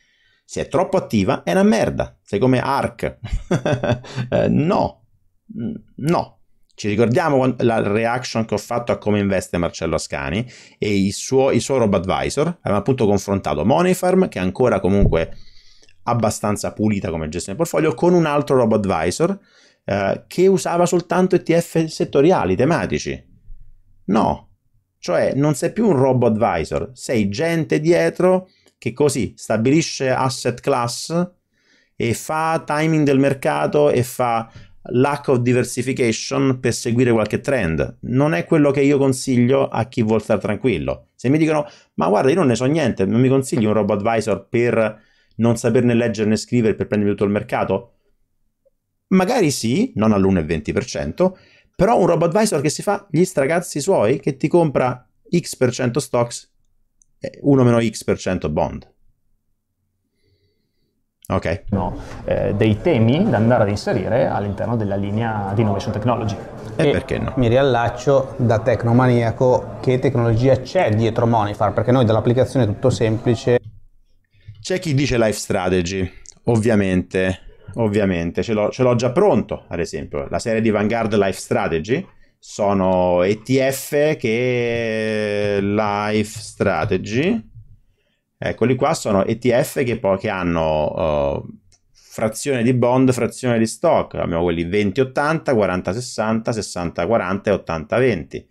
Se è troppo attiva è una merda, sei come ARC. Eh, no, no, ci ricordiamo la reaction che ho fatto a come investe Marcello Ascani e il suo, il suo robo advisor. Abbiamo appunto confrontato Moneyfarm, che è ancora comunque abbastanza pulita come gestione portfolio, con un altro robo advisor eh, che usava soltanto ETF settoriali, tematici. No, cioè non sei più un robo advisor, sei gente dietro che così stabilisce asset class e fa timing del mercato e fa lack of diversification per seguire qualche trend. Non è quello che io consiglio a chi vuol stare tranquillo. Se mi dicono, ma guarda, io non ne so niente, non mi consigli un robot advisor per non saperne leggere né scrivere per prendermi tutto il mercato? Magari sì, non all'1,20%, però un robot advisor che si fa gli stragazzi suoi, che ti compra X% stocks, 1-X% eh, bond okay. no, eh, dei temi da andare ad inserire all'interno della linea di Innovation Technology. E, e perché no? Mi riallaccio da tecnomaniaco che tecnologia c'è dietro Monifar, perché noi dall'applicazione è tutto semplice. C'è chi dice life strategy, ovviamente, ovviamente, ce l'ho, ce l'ho già pronto, ad esempio, la serie di Vanguard Life Strategy, sono ETF che Life Strategy Eccoli qua sono ETF che, poi, che hanno uh, frazione di bond, frazione di stock. Abbiamo quelli 20-80, 40-60, 60-40 e 80-20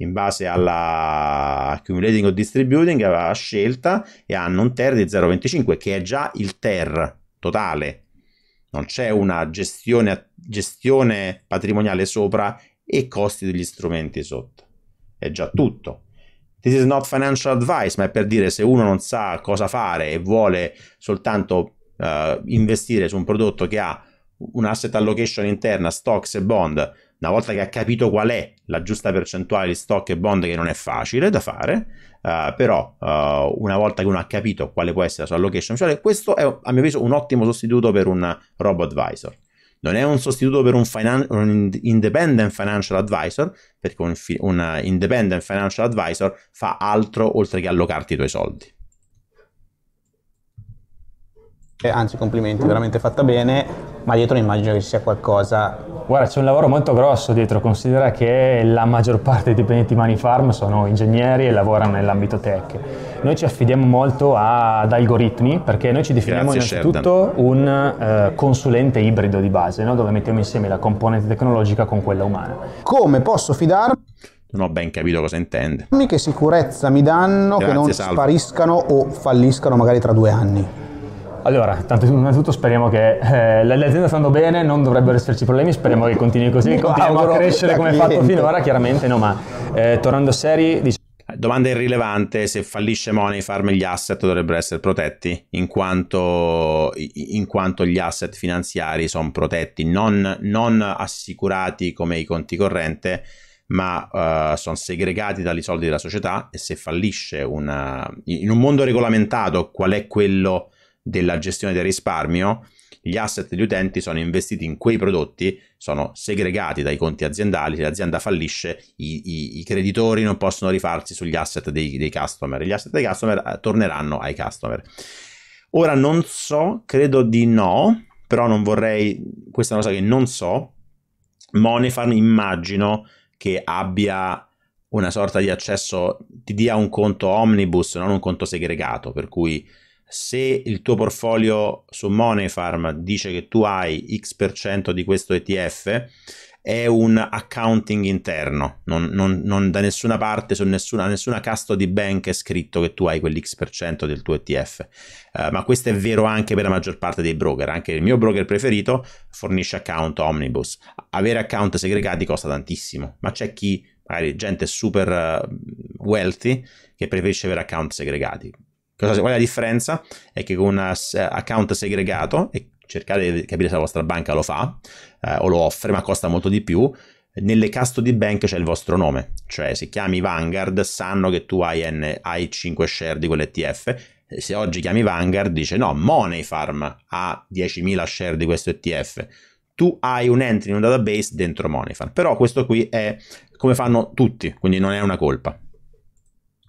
in base alla accumulating o distributing aveva scelta e hanno un TER di 0,25 che è già il TER totale non c'è una gestione, gestione patrimoniale sopra e costi degli strumenti sotto è già tutto This is not financial advice, ma è per dire se uno non sa cosa fare e vuole soltanto uh, investire su un prodotto che ha un asset allocation interna, stocks e bond, una volta che ha capito qual è la giusta percentuale di stock e bond, che non è facile da fare, uh, però uh, una volta che uno ha capito quale può essere la sua allocation, cioè questo è a mio avviso un ottimo sostituto per un robo advisor non è un sostituto per un, finan- un independent financial advisor, perché un, fi- un independent financial advisor fa altro oltre che allocarti i tuoi soldi eh, anzi complimenti, veramente fatta bene ma dietro immagino che ci sia qualcosa. Guarda, c'è un lavoro molto grosso dietro, considera che la maggior parte dei dipendenti di Farm sono ingegneri e lavorano nell'ambito tech. Noi ci affidiamo molto a, ad algoritmi perché noi ci definiamo Grazie, innanzitutto Sheridan. un uh, consulente ibrido di base, no? dove mettiamo insieme la componente tecnologica con quella umana. Come posso fidarmi? non ho ben capito cosa intende. Che sicurezza mi danno Grazie, che non salvo. spariscano o falliscano magari tra due anni. Allora, tanto innanzitutto speriamo che eh, le aziende stanno bene, non dovrebbero esserci problemi, speriamo che continui così, no, continuiamo a crescere come fatto finora, chiaramente, no, ma eh, tornando seri... Dic- Domanda irrilevante, se fallisce Money Farm gli asset dovrebbero essere protetti, in quanto, in quanto gli asset finanziari sono protetti, non, non, assicurati come i conti corrente, ma uh, eh, sono segregati dagli soldi della società e se fallisce una, in un mondo regolamentato, qual è quello della gestione del risparmio, gli asset degli utenti sono investiti in quei prodotti, sono segregati dai conti aziendali, se l'azienda fallisce i, i, i creditori non possono rifarsi sugli asset dei, dei customer, gli asset dei customer eh, torneranno ai customer. Ora non so, credo di no, però non vorrei, questa è una cosa che non so, Monefan immagino che abbia una sorta di accesso, ti dia un conto omnibus, non un conto segregato, per cui se il tuo portfolio su Moneyfarm dice che tu hai X% di questo ETF, è un accounting interno, non, non, non da nessuna parte, su nessuna, nessuna di bank è scritto che tu hai quell'X% del tuo ETF, uh, eh, ma questo è vero anche per la maggior parte dei broker, anche il mio broker preferito fornisce account omnibus, avere account segregati costa tantissimo, ma c'è chi, magari gente super eh, wealthy, che preferisce avere account segregati, Cosa, qual è la differenza? È che con un account segregato, e cercate di capire se la vostra banca lo fa eh, o lo offre, ma costa molto di più, nelle custody bank c'è il vostro nome, cioè se chiami Vanguard sanno che tu hai, N, hai 5 share di quell'ETF, se oggi chiami Vanguard dice no, Money Farm ha 10.000 share di questo ETF, tu hai un entry in un database dentro Money Farm, però questo qui è come fanno tutti, quindi non è una colpa.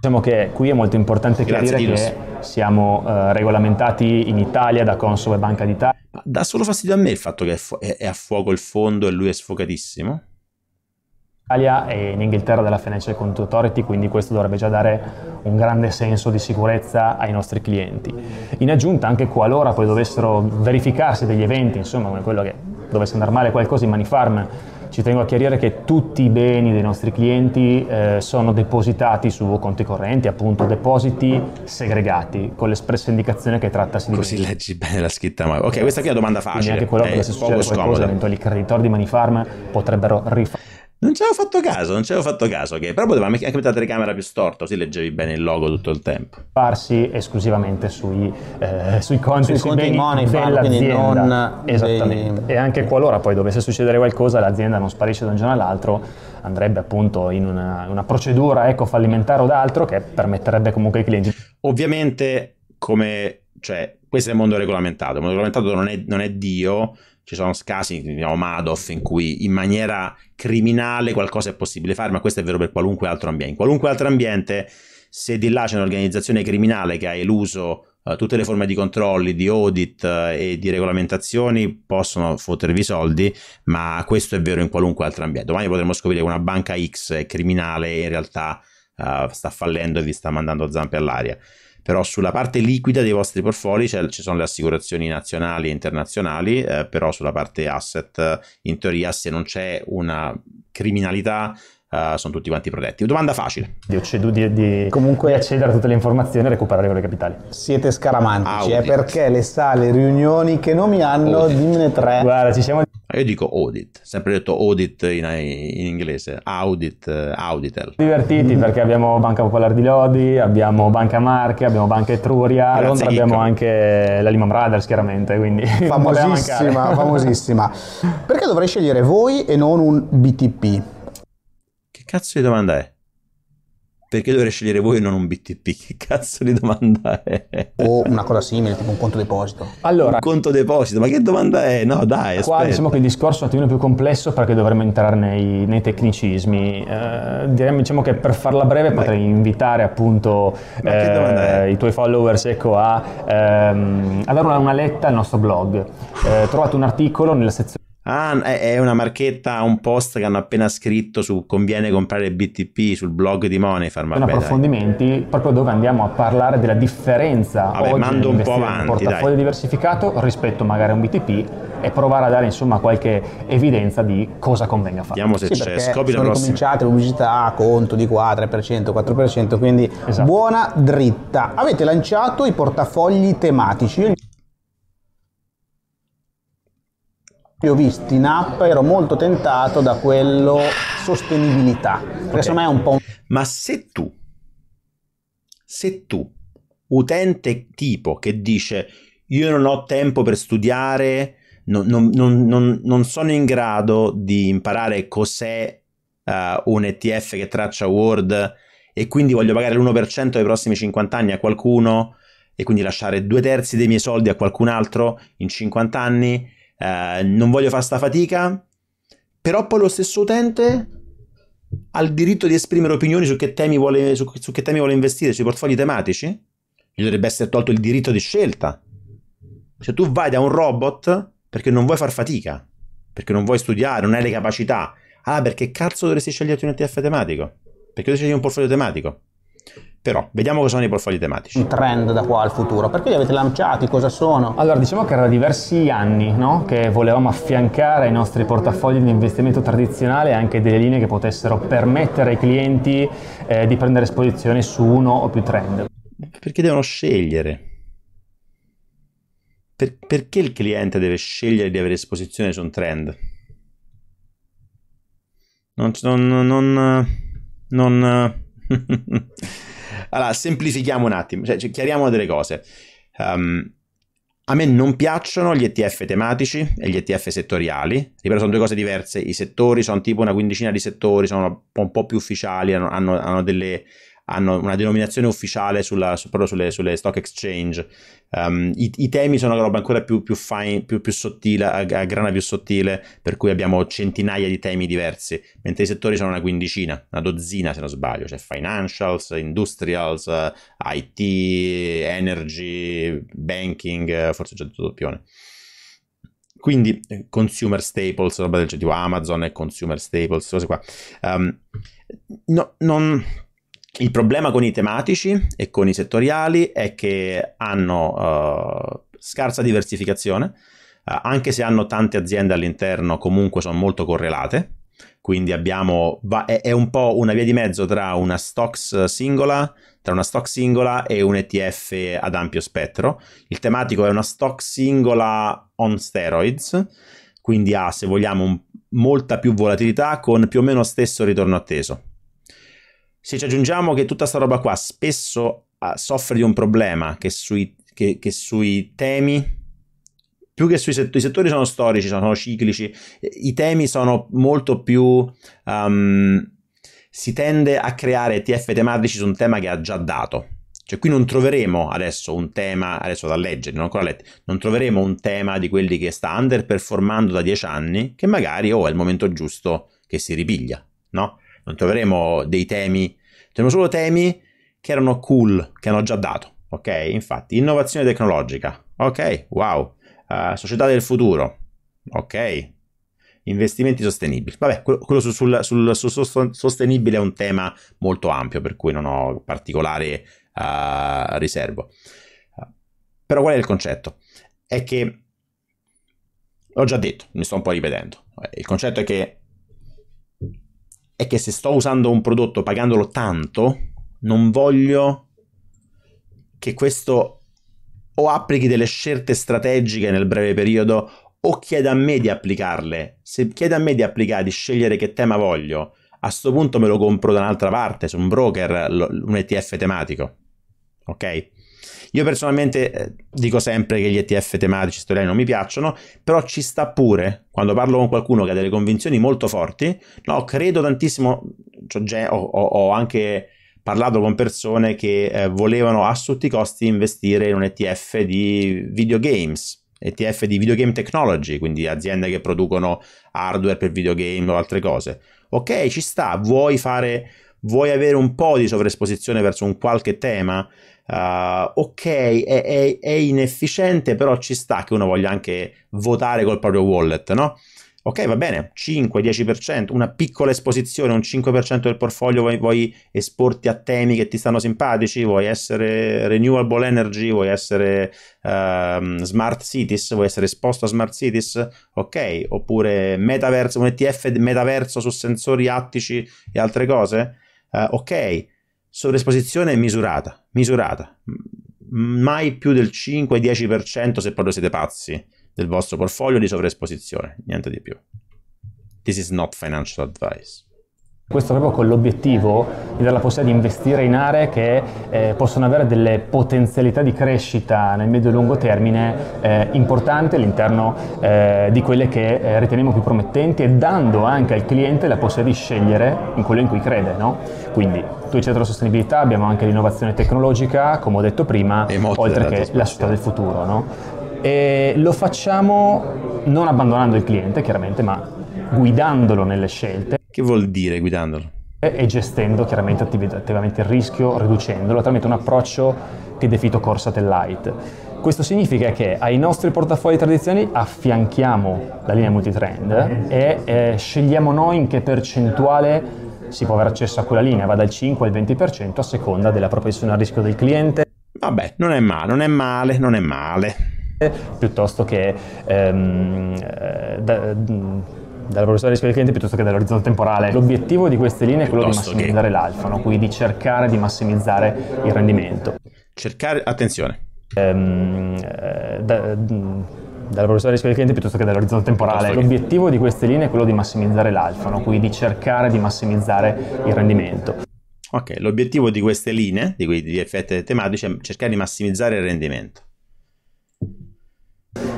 Diciamo che qui è molto importante Grazie chiarire che siamo eh, regolamentati in Italia da Consob e Banca d'Italia. Ma dà solo fastidio a me il fatto che è, fu- è a fuoco il fondo e lui è sfocatissimo? Italia e in Inghilterra della Financial Control Authority, quindi questo dovrebbe già dare un grande senso di sicurezza ai nostri clienti. In aggiunta anche qualora poi dovessero verificarsi degli eventi, insomma come quello che dovesse andare male qualcosa in Manifarm, ci tengo a chiarire che tutti i beni dei nostri clienti eh, sono depositati su conti correnti, appunto depositi segregati, con l'espressa indicazione che trattasi di... Così leggi bene la scritta, ma... Ok, questa qui è una domanda facile. Quindi anche quello che se eh, succede qualcosa, eventuali creditori di Manifarm potrebbero rifare. Non ci avevo fatto caso, non ci avevo fatto caso, ok? Però poteva anche mettere la telecamera più storta, così leggevi bene il logo tutto il tempo. Farsi esclusivamente sui, eh, sui conti, sui conti dei, money, quindi non... Esattamente. Dei... E anche qualora poi dovesse succedere qualcosa, l'azienda non sparisce da un giorno all'altro, andrebbe appunto in una, una procedura ecco, fallimentare o d'altro che permetterebbe comunque ai clienti. Ovviamente, come... cioè, questo è il mondo regolamentato. Il mondo regolamentato non è, non è Dio, ci sono casi, diciamo Madoff, in cui in maniera criminale qualcosa è possibile fare, ma questo è vero per qualunque altro ambiente. In qualunque altro ambiente, se di là c'è un'organizzazione criminale che ha eluso uh, tutte le forme di controlli, di audit uh, e di regolamentazioni, possono fottervi soldi, ma questo è vero in qualunque altro ambiente. Domani potremmo scoprire che una banca X è criminale e in realtà uh, sta fallendo e vi sta mandando zampe all'aria però sulla parte liquida dei vostri portfoli cioè, ci sono le assicurazioni nazionali e internazionali, eh, però sulla parte asset eh, in teoria se non c'è una criminalità Uh, sono tutti quanti protetti. Domanda facile. Di, di, comunque accedere a tutte le informazioni e recuperare quelle capitali. Siete scaramantici, Audit. Ah, eh, è perché le sale riunioni che nomi hanno, Audit. dimmene tre. Guarda, ci siamo io dico audit, sempre detto audit in, in inglese, audit, eh, auditel. Divertiti perché abbiamo Banca Popolare di Lodi, abbiamo Banca Marche, abbiamo Banca Etruria, Grazie, a Londra Icco. abbiamo anche la Lehman Brothers chiaramente, quindi famosissima, famosissima. Perché dovrei scegliere voi e non un BTP? Che cazzo di domanda è? perché dovrei scegliere voi e non un BTP? Che cazzo di domanda è? O una cosa simile, tipo un conto deposito. Allora, un conto deposito, ma che domanda è? No, dai, qua aspetta. diciamo che il discorso è un attimino più complesso perché dovremmo entrare nei, nei tecnicismi. Eh, diremmo, diciamo che per farla breve potrei ma... invitare appunto eh, i tuoi followers ecco, a, ehm, a dare una, una letta al nostro blog. Eh, trovate un articolo nella sezione Ah, è una marchetta un post che hanno appena scritto su conviene comprare BTP sul blog di Moneyfarm. Vabbè, sono approfondimenti dai. proprio dove andiamo a parlare della differenza Vabbè, un po' avanti, un portafoglio dai. diversificato rispetto magari a un BTP e provare a dare insomma qualche evidenza di cosa convenga fare. Vediamo se sì, c'è, scopri la prossima. cominciate pubblicità, conto di qua, 3%, 4%, quindi esatto. buona dritta. Avete lanciato i portafogli tematici. Io Li ho visto in app, ero molto tentato da quello sostenibilità, perché okay. secondo me è un po'... Ma se tu, se tu, utente tipo che dice io non ho tempo per studiare, non, non, non, non sono in grado di imparare cos'è uh, un ETF che traccia Word e quindi voglio pagare l'1% dei prossimi 50 anni a qualcuno e quindi lasciare due terzi dei miei soldi a qualcun altro in 50 anni eh, non voglio fare sta fatica, però poi lo stesso utente ha il diritto di esprimere opinioni su che temi vuole, su, su che temi vuole investire, sui portfogli tematici, gli dovrebbe essere tolto il diritto di scelta. Se tu vai da un robot perché non vuoi far fatica, perché non vuoi studiare, non hai le capacità. Ah, perché cazzo dovresti sceglierti un ETF tematico? Perché tu scegli un portfolio tematico? Però vediamo cosa sono i portfolio tematici. Un trend da qua al futuro, perché li avete lanciati? Cosa sono? Allora, diciamo che era da diversi anni no? che volevamo affiancare ai nostri portafogli di investimento tradizionale anche delle linee che potessero permettere ai clienti eh, di prendere esposizione su uno o più trend. Perché devono scegliere? Per, perché il cliente deve scegliere di avere esposizione su un trend? Non, non, non, non eh, Allora, semplifichiamo un attimo, cioè, cioè chiariamo delle cose. Um, a me non piacciono gli ETF tematici e gli ETF settoriali, ripeto sono due cose diverse, i settori sono tipo una quindicina di settori, sono un po' più ufficiali, hanno, hanno, hanno delle, hanno una denominazione ufficiale sulla, su, proprio sulle, sulle, stock exchange. Um, i, i, temi sono una roba ancora più, più fine, più, più sottile, a, a, grana più sottile, per cui abbiamo centinaia di temi diversi, mentre i settori sono una quindicina, una dozzina se non sbaglio, c'è cioè financials, industrials, eh, IT, energy, banking, eh, forse già tutto doppione. Quindi eh, consumer staples, roba del genere, tipo Amazon e consumer staples, cose qua. Um, no, non il problema con i tematici e con i settoriali è che hanno uh, scarsa diversificazione, uh, anche se hanno tante aziende all'interno, comunque sono molto correlate. Quindi abbiamo, è, è un po' una via di mezzo tra una stocks singola, tra una stock singola e un ETF ad ampio spettro. Il tematico è una stock singola on steroids, quindi ha, se vogliamo, un, molta più volatilità con più o meno stesso ritorno atteso se ci aggiungiamo che tutta sta roba qua spesso ah, soffre di un problema che sui, che, che sui temi più che sui settori, i settori sono storici, sono ciclici, i temi sono molto più... Um, si tende a creare TF tematici su un tema che ha già dato. Cioè qui non troveremo adesso un tema, adesso da leggere, non ho ancora letto, non troveremo un tema di quelli che sta underperformando da dieci anni, che magari oh, è il momento giusto che si ripiglia, no? non troveremo dei temi, troveremo solo temi che erano cool, che hanno già dato, ok? Infatti, innovazione tecnologica, ok, wow, uh, società del futuro, ok, investimenti sostenibili. Vabbè, quello, sul, sul, sul, sul, sostenibile è un tema molto ampio, per cui non ho particolare uh, riservo. Però qual è il concetto? È che, l'ho già detto, mi sto un po' ripetendo, il concetto è che è che se sto usando un prodotto pagandolo tanto, non voglio che questo o applichi delle scelte strategiche nel breve periodo o chieda a me di applicarle. Se chiede a me di applicare, di scegliere che tema voglio, a questo punto me lo compro da un'altra parte, su un broker, un ETF tematico. Ok? Io personalmente eh, dico sempre che gli ETF tematici storiali non mi piacciono, però ci sta pure quando parlo con qualcuno che ha delle convinzioni molto forti. No, credo tantissimo, cioè, ho, ho, ho, anche parlato con persone che eh, volevano a tutti i costi investire in un ETF di videogames. ETF di videogame technology, quindi aziende che producono hardware per videogame o altre cose. Ok, ci sta, vuoi fare vuoi avere un po' di sovraesposizione verso un qualche tema, uh, ok, è, è, è, inefficiente, però ci sta che uno voglia anche votare col proprio wallet, no? Ok, va bene, 5-10%, una piccola esposizione, un 5% del portfolio vuoi, vuoi, esporti a temi che ti stanno simpatici, vuoi essere renewable energy, vuoi essere uh, smart cities, vuoi essere esposto a smart cities, ok, oppure metaverso, un ETF metaverso su sensori attici e altre cose, uh, ok, sovraesposizione misurata, misurata, mai più del 5-10% se proprio siete pazzi del vostro portfolio di sovraesposizione, niente di più. This is not financial advice. Questo proprio con l'obiettivo di dare la possibilità di investire in aree che eh, possono avere delle potenzialità di crescita nel medio e lungo termine eh, importanti all'interno eh, di quelle che eh, riteniamo più promettenti e dando anche al cliente la possibilità di scegliere in quello in cui crede. No? Quindi tu hai dici certo la sostenibilità, abbiamo anche l'innovazione tecnologica, come ho detto prima, oltre che la società del futuro. No? E lo facciamo non abbandonando il cliente chiaramente, ma guidandolo nelle scelte. Che vuol dire guidandolo? E gestendo chiaramente attivamente il rischio, riducendolo, tramite un approccio che definito core satellite. Questo significa che ai nostri portafogli tradizionali affianchiamo la linea multitrend e eh, scegliamo noi in che percentuale si può avere accesso a quella linea, va dal 5 al 20% a seconda della propensione al rischio del cliente. Vabbè, non è male, non è male, non è male piuttosto che ehm, eh, da, dalla di rischio del cliente piuttosto che dall'orizzonte temporale. L'obiettivo di queste linee è quello di massimizzare che... l'alfa, no? quindi cercare di massimizzare il rendimento. Cercare, attenzione. Ehm, eh, da, d- dalla progressione rischio del cliente piuttosto che dall'orizzonte temporale. L'obiettivo di queste linee è quello di massimizzare l'alfa, no? quindi cercare di massimizzare il rendimento. Ok, l'obiettivo di queste linee, di, quei, effetti tematici, è cercare di massimizzare il rendimento.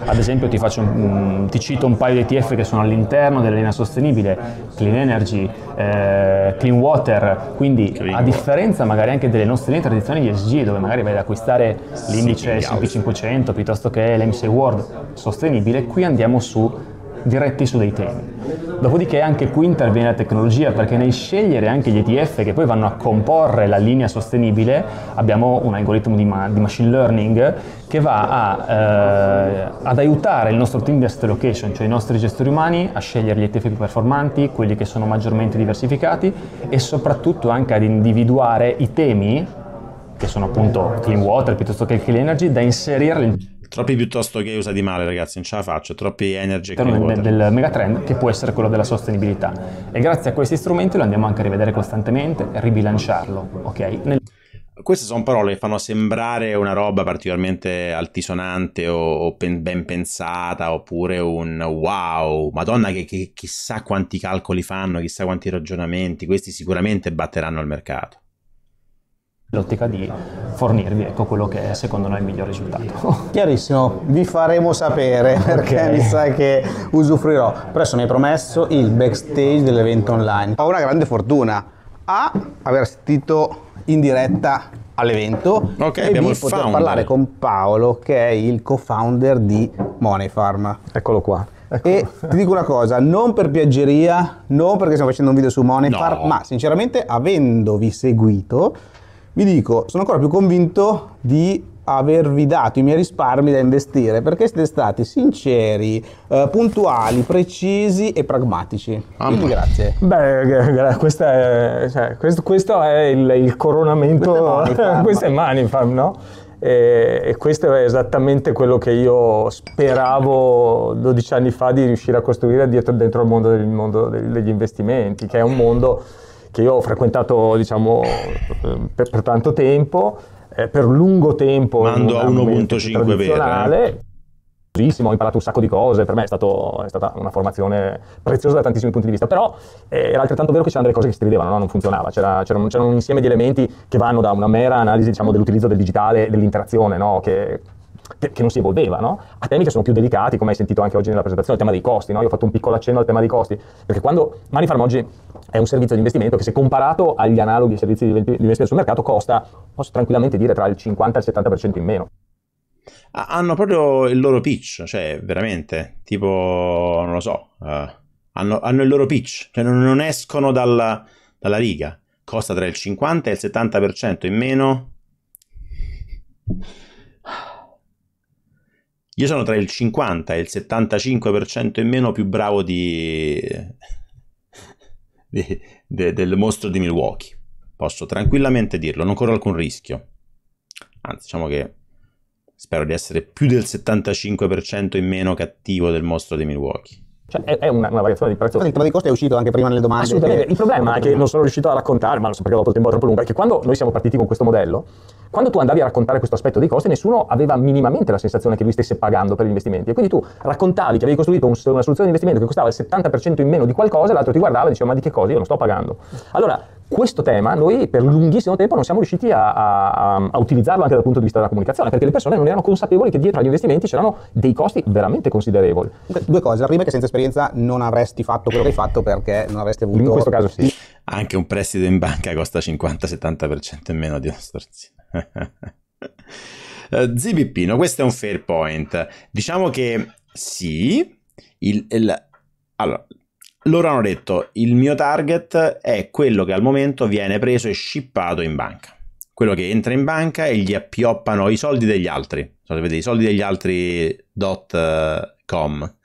Ad esempio ti, un, mm, ti, cito un paio di ETF che sono all'interno della sostenibile, Clean Energy, eh, Clean Water, quindi clean a differenza magari anche delle nostre linee tradizionali ESG dove magari vai ad acquistare l'indice S&P 500 piuttosto che l'MC World sostenibile, qui andiamo su diretti su dei temi. Dopodiché anche qui interviene la tecnologia perché nel scegliere anche gli ETF che poi vanno a comporre la linea sostenibile abbiamo un algoritmo di, ma- di machine learning che va a, eh, ad aiutare il nostro team di asset allocation, cioè i nostri gestori umani, a scegliere gli ETF più performanti, quelli che sono maggiormente diversificati e soprattutto anche ad individuare i temi che sono appunto clean water piuttosto che clean energy da inserire troppi piuttosto che usati male ragazzi non ce la faccio troppi energy per del, del megatrend che può essere quello della sostenibilità e grazie a questi strumenti lo andiamo anche a rivedere costantemente ribilanciarlo ok Nel... queste sono parole che fanno sembrare una roba particolarmente altisonante o, o pen, ben pensata oppure un wow, madonna che, che chissà quanti calcoli fanno, chissà quanti ragionamenti, questi sicuramente batteranno il mercato l'ottica di fornirvi ecco quello che è secondo noi il miglior risultato. Chiarissimo, vi faremo sapere perché mi sa che usufruirò. Presto mi hai promesso il backstage dell'evento online. Ho una grande fortuna a aver assistito in diretta all'evento okay, e di poter founder. parlare con Paolo che è il co-founder di Moneyfarm. Eccolo qua. Eccolo. E ti dico una cosa, non per piaggeria, non perché stiamo facendo un video su Moneyfarm, no. ma sinceramente avendovi seguito vi dico, sono ancora più convinto di avervi dato i miei risparmi da investire perché siete stati sinceri, eh, puntuali, precisi e pragmatici. Quindi grazie. Beh, eh, questo è, cioè, questo, questo è il, il, coronamento, questo è Manifam, no? E, e, questo è esattamente quello che io speravo 12 anni fa di riuscire a costruire dietro, dentro al mondo, del, mondo degli investimenti, che è un mondo che io ho frequentato diciamo, eh, per, per tanto tempo, eh, per lungo tempo. Mando a 1.5 vero. Eh. Ho imparato un sacco di cose, per me è, stato, è, stata una formazione preziosa da tantissimi punti di vista, però eh, era altrettanto vero che c'erano delle cose che si ridevano, no? non funzionava, c'era, c'era, un, c'era, un, insieme di elementi che vanno da una mera analisi diciamo, dell'utilizzo del digitale, dell'interazione, no? che, che, non si evolveva, no? a temi che sono più delicati, come hai sentito anche oggi nella presentazione, il tema dei costi, no? io ho fatto un piccolo accenno al tema dei costi, perché quando Manifarm oggi è un servizio di investimento che se comparato agli analoghi servizi di investimento sul mercato costa, posso tranquillamente dire, tra il 50 e il 70% in meno hanno proprio il loro pitch, cioè veramente, tipo, non lo so, uh, hanno, hanno, il loro pitch, cioè non, non escono dalla, dalla, riga, costa tra il 50 e il 70% in meno. Io sono tra il 50 e il 75% in meno più bravo di... di... De... del mostro di Milwaukee. Posso tranquillamente dirlo, non corro alcun rischio. Anzi, diciamo che spero di essere più del 75% in meno cattivo del mostro di Milwaukee. Cioè è, è una, una, variazione di prezzo. Il tema dei costi è uscito anche prima nelle domande. Assolutamente. Che... Il problema è che non sono riuscito a raccontare, ma lo so perché dopo il tempo è troppo lungo, è che quando noi siamo partiti con questo modello, quando tu andavi a raccontare questo aspetto dei costi, nessuno aveva minimamente la sensazione che lui stesse pagando per gli investimenti. E quindi tu raccontavi che avevi costruito un, una soluzione di investimento che costava il 70% in meno di qualcosa, l'altro ti guardava e diceva ma di che cosa? Io non sto pagando. Allora, questo tema noi per lunghissimo tempo non siamo riusciti a, a, a, utilizzarlo anche dal punto di vista della comunicazione, perché le persone non erano consapevoli che dietro agli investimenti c'erano dei costi veramente considerevoli. Due cose, la prima è che senza esperienza non avresti fatto quello che hai fatto perché non avresti avuto... In questo caso sì. Anche un prestito in banca costa 50-70% in meno di una storzina. Eh, Zibippino, questo è un fair point. Diciamo che sì, il, il allora, loro hanno detto il mio target è quello che al momento viene preso e shippato in banca. Quello che entra in banca e gli appioppano i soldi degli altri. Sapete, i soldi degli altri.com. Eh, uh,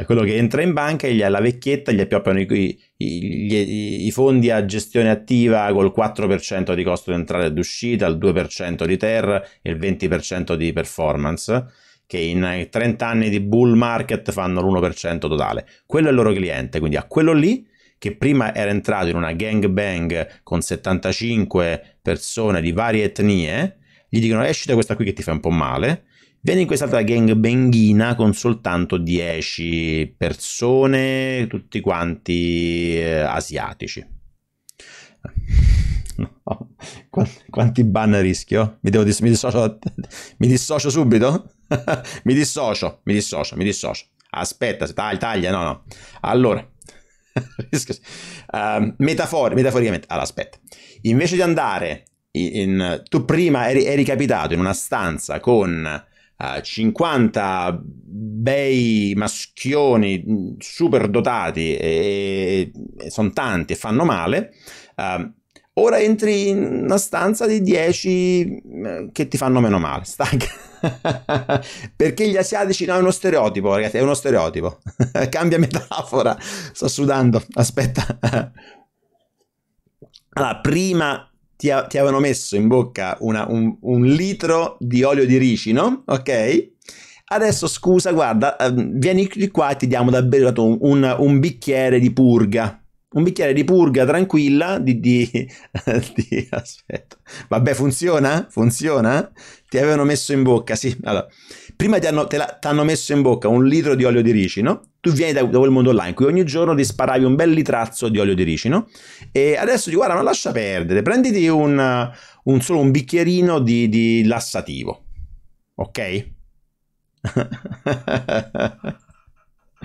eh, quello che entra in banca e gli, ha la vecchietta gli appioppano i, i, i, i, fondi a gestione attiva col 4% di costo di entrata ed uscita, il 2% di terra e il 20% di performance che in 30 anni di bull market fanno l'1% totale. Quello è il loro cliente, quindi a quello lì che prima era entrato in una gang bang con 75 persone di varie etnie, gli dicono esci eh, da questa qui che ti fa un po' male, vieni in quest'altra gang benghina con soltanto 10 persone, tutti quanti eh, asiatici. No. Quanti, quanti ban rischio? Mi, devo dis- mi, dissocio, mi dissocio subito? mi dissocio, mi dissocio, mi dissocio. Aspetta, taglia, taglia, no, no. Allora, uh, ehm, metafor- metaforicamente, allora aspetta. Invece di andare in, in tu prima eri, eri, capitato in una stanza con uh, eh, 50 bei maschioni mm, super dotati e, e sono tanti e fanno male. Uh, Ora entri in una stanza di 10 eh, che ti fanno meno male, stanca. Perché gli asiatici no, è uno stereotipo, ragazzi, è uno stereotipo. Cambia metafora. Sto sudando, aspetta. Allora, prima ti, a- ti avevano messo in bocca una, un, un litro di olio di ricino, ok? adesso scusa, guarda, ehm, vieni qua e ti diamo da bere un, un, un, bicchiere di purga un bicchiere di purga tranquilla di, di, di, aspetta vabbè funziona funziona ti avevano messo in bocca sì allora prima ti hanno, la, t'hanno messo in bocca un litro di olio di ricino tu vieni da, da, quel mondo là in cui ogni giorno ti sparavi un bel litrazzo di olio di ricino e adesso ti guarda ma lascia perdere prenditi un, un solo un bicchierino di, di lassativo ok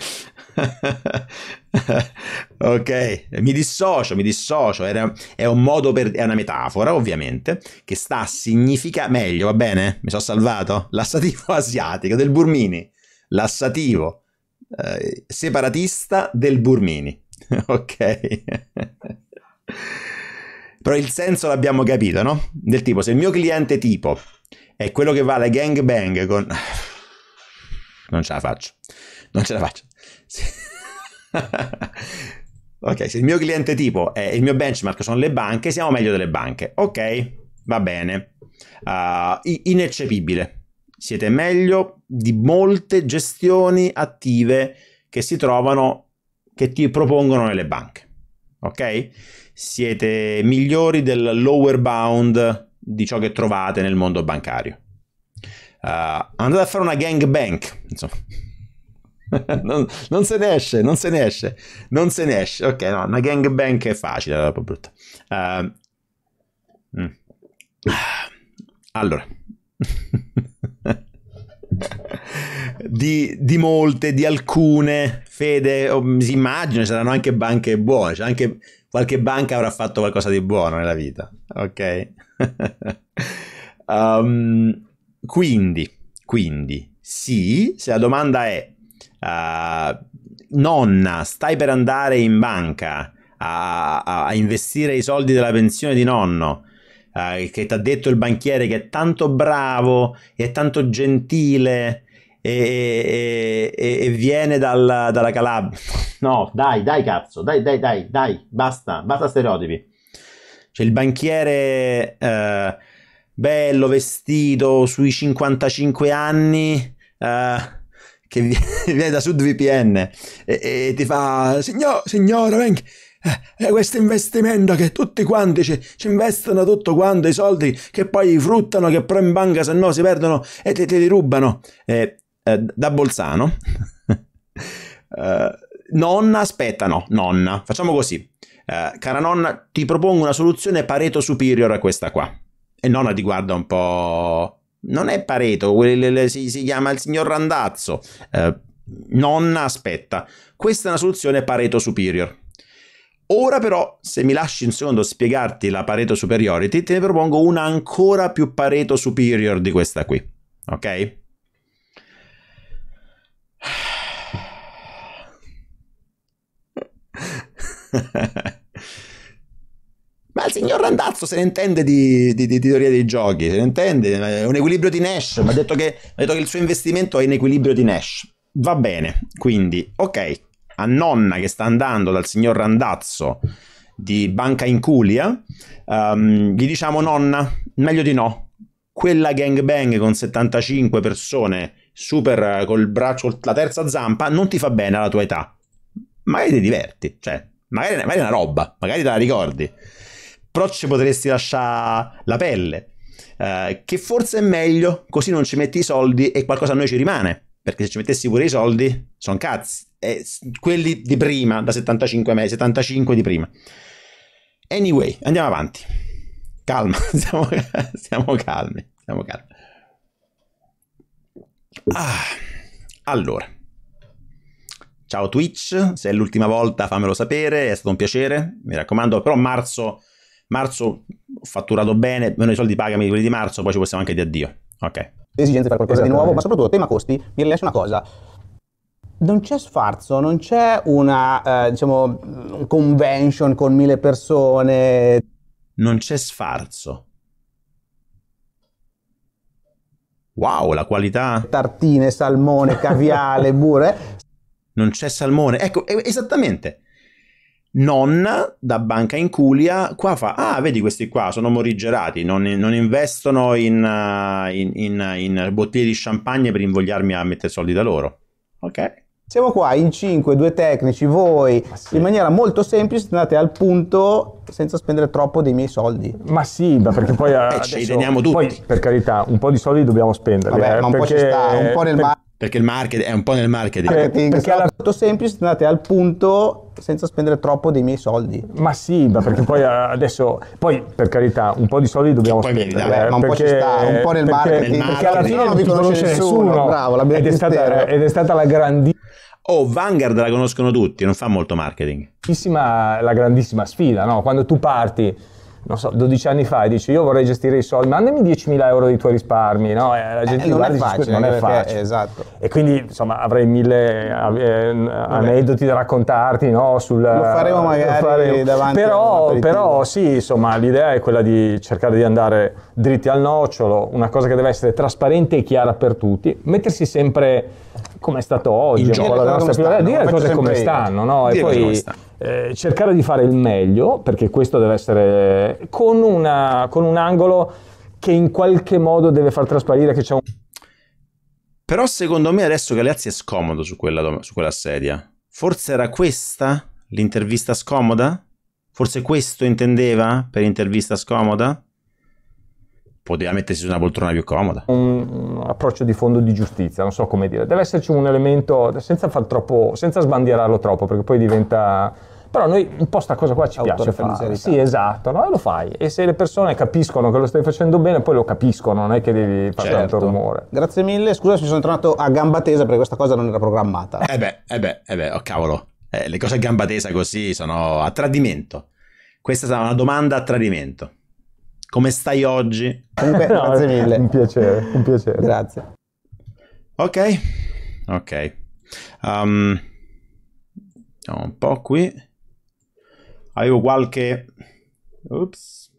ok, mi dissocio, mi dissocio, Era, è un modo per, è una metafora ovviamente, che sta a significare, meglio, va bene? Mi sono salvato? L'assativo asiatico del Burmini, l'assativo eh, separatista del Burmini, ok? Però il senso l'abbiamo capito, no? Del tipo, se il mio cliente tipo è quello che va alle gang bang con non ce la faccio. Non ce la faccio. Sì. ok, se il mio cliente tipo e il mio benchmark sono le banche, siamo meglio delle banche. Ok, va bene. Uh, ineccepibile. Siete meglio di molte gestioni attive che si trovano, che ti propongono nelle banche. Ok? Siete migliori del lower bound di ciò che trovate nel mondo bancario. Eh, andate a fare una gang bank, insomma. non, non, se ne esce, non se ne esce, non se ne esce. Ok, no, una gang bank è facile, è proprio brutta. Uh, mm. Allora. Di, di, molte, di alcune fede, oh, si immagina, saranno anche banche buone, cioè anche qualche banca avrà fatto qualcosa di buono nella vita, ok? um, quindi, quindi, sì, se la domanda è, uh, nonna, stai per andare in banca a, a, a investire i soldi della pensione di nonno, eh, che ti ha detto il banchiere che è tanto bravo, e tanto gentile, e, e, e, viene dal, dalla Calabria. No, dai, dai, cazzo, dai, dai, dai, dai, basta, basta stereotipi. Cioè, il banchiere eh, bello vestito sui 55 anni uh, che viene da SudVPN e, e ti fa signor, signora venga eh, eh, questo investimento che tutti quanti ci, ci, investono tutto quanto i soldi che poi fruttano che però in banca se no si perdono e te, te li rubano eh, da Bolzano eh, nonna aspetta no nonna facciamo così eh, cara nonna ti propongo una soluzione pareto superior a questa qua e Nona ti guarda un po'... Non è Pareto, si, si chiama il signor Randazzo. Eh, nonna, aspetta, questa è una soluzione Pareto Superior. Ora però, se mi lasci un secondo spiegarti la Pareto Superiority, te ne propongo una ancora più Pareto Superior di questa qui. Ok? Ma il signor Randazzo se ne intende di, di, di teoria dei giochi, se ne intende, è un equilibrio di Nash, mi ha detto che, detto che il suo investimento è in equilibrio di Nash. Va bene, quindi, ok, a nonna che sta andando dal signor Randazzo di Banca Inculia, um, gli diciamo nonna, meglio di no, quella gangbang con 75 persone, super col braccio, la terza zampa, non ti fa bene alla tua età. Magari ti diverti, cioè, magari, magari è una roba, magari te la ricordi però ci potresti lasciare la pelle, eh, che forse è meglio, così non ci metti i soldi e qualcosa a noi ci rimane, perché se ci mettessi pure i soldi, sono cazzi, eh, quelli di prima, da 75 mesi, 75 di prima. Anyway, andiamo avanti. Calma, siamo, siamo calmi, siamo calmi. Ah, allora, ciao Twitch, se è l'ultima volta fammelo sapere, è stato un piacere, mi raccomando, però marzo marzo ho fatturato bene, meno i soldi pagami quelli di marzo, poi ci possiamo anche dire addio. Ok. L'esigenza di fare qualcosa di esatto. nuovo, ma soprattutto tema costi, mi rilascio una cosa. Non c'è sfarzo, non c'è una, eh, diciamo, mm, convention con mille persone. Non c'è sfarzo. Wow, la qualità. Tartine, salmone, caviale, burre. Eh. Non c'è salmone. Ecco, esattamente nonna da banca in Culia qua fa ah vedi questi qua sono morigerati non, non investono in, eh, in, in, in, bottiglie di champagne per invogliarmi a mettere soldi da loro ok siamo qua in 5 due tecnici voi sì. in maniera molto semplice andate al punto senza spendere troppo dei miei soldi ma sì ma perché poi eh, adesso, ci teniamo tutti poi, per carità un po' di soldi dobbiamo spendere Vabbè, eh, ma un po' ci sta un po' nel per... mare perché il marketing è un po' nel marketing. marketing perché alla molto semplice andate al punto senza spendere troppo dei miei soldi. Ma sì, ma perché poi eh, adesso, poi per carità, un po' di soldi dobbiamo poi spendere. Beh, eh, ma un po' ci sta, un po' nel perché, marketing. Perché, perché alla fine non vi conosce nessuno. nessuno. Bravo, ed è, stata, ed è stata la grandissima... Oh, Vanguard la conoscono tutti, non fa molto marketing. La grandissima sfida, no? Quando tu parti non so, 12 anni fa e dici io vorrei gestire i soldi, mandami 10.000 euro dei tuoi risparmi, no? E eh, la eh, gente eh, non, è facile, non è facile. Esatto. E quindi insomma avrei mille aneddoti da raccontarti, no? Sul, lo faremo eh, magari lo faremo. davanti però, però sì, insomma l'idea è quella di cercare di andare dritti al nocciolo, una cosa che deve essere trasparente e chiara per tutti, mettersi sempre come è stato oggi, con la nostra priorità, dire le cose come stanno, no? E poi eh, cercare di fare il meglio, perché questo deve essere eh, con, una, con un angolo che in qualche modo deve far trasparire che c'è un... Però secondo me adesso Galeazzi è scomodo su quella, su quella sedia. Forse era questa l'intervista scomoda? Forse questo intendeva per intervista scomoda? poteva mettersi su una poltrona più comoda. Un approccio di fondo di giustizia, non so come dire. Deve esserci un elemento, senza, far troppo, senza sbandierarlo troppo, perché poi diventa... Però noi un po' sta cosa qua ci piace fare. Sì, esatto, no? e lo fai. E se le persone capiscono che lo stai facendo bene, poi lo capiscono, non è che devi fare certo. tanto rumore. Grazie mille, scusa se sono tornato a gamba tesa perché questa cosa non era programmata. Eh beh, eh beh, eh beh, oh cavolo. Eh, le cose a gamba tesa così sono a tradimento. Questa è una domanda a tradimento. Come stai oggi? Comunque, no, grazie mille. Un piacere, un piacere. Grazie. Ok, ok. Um, un po' qui. Avevo qualche... Ops.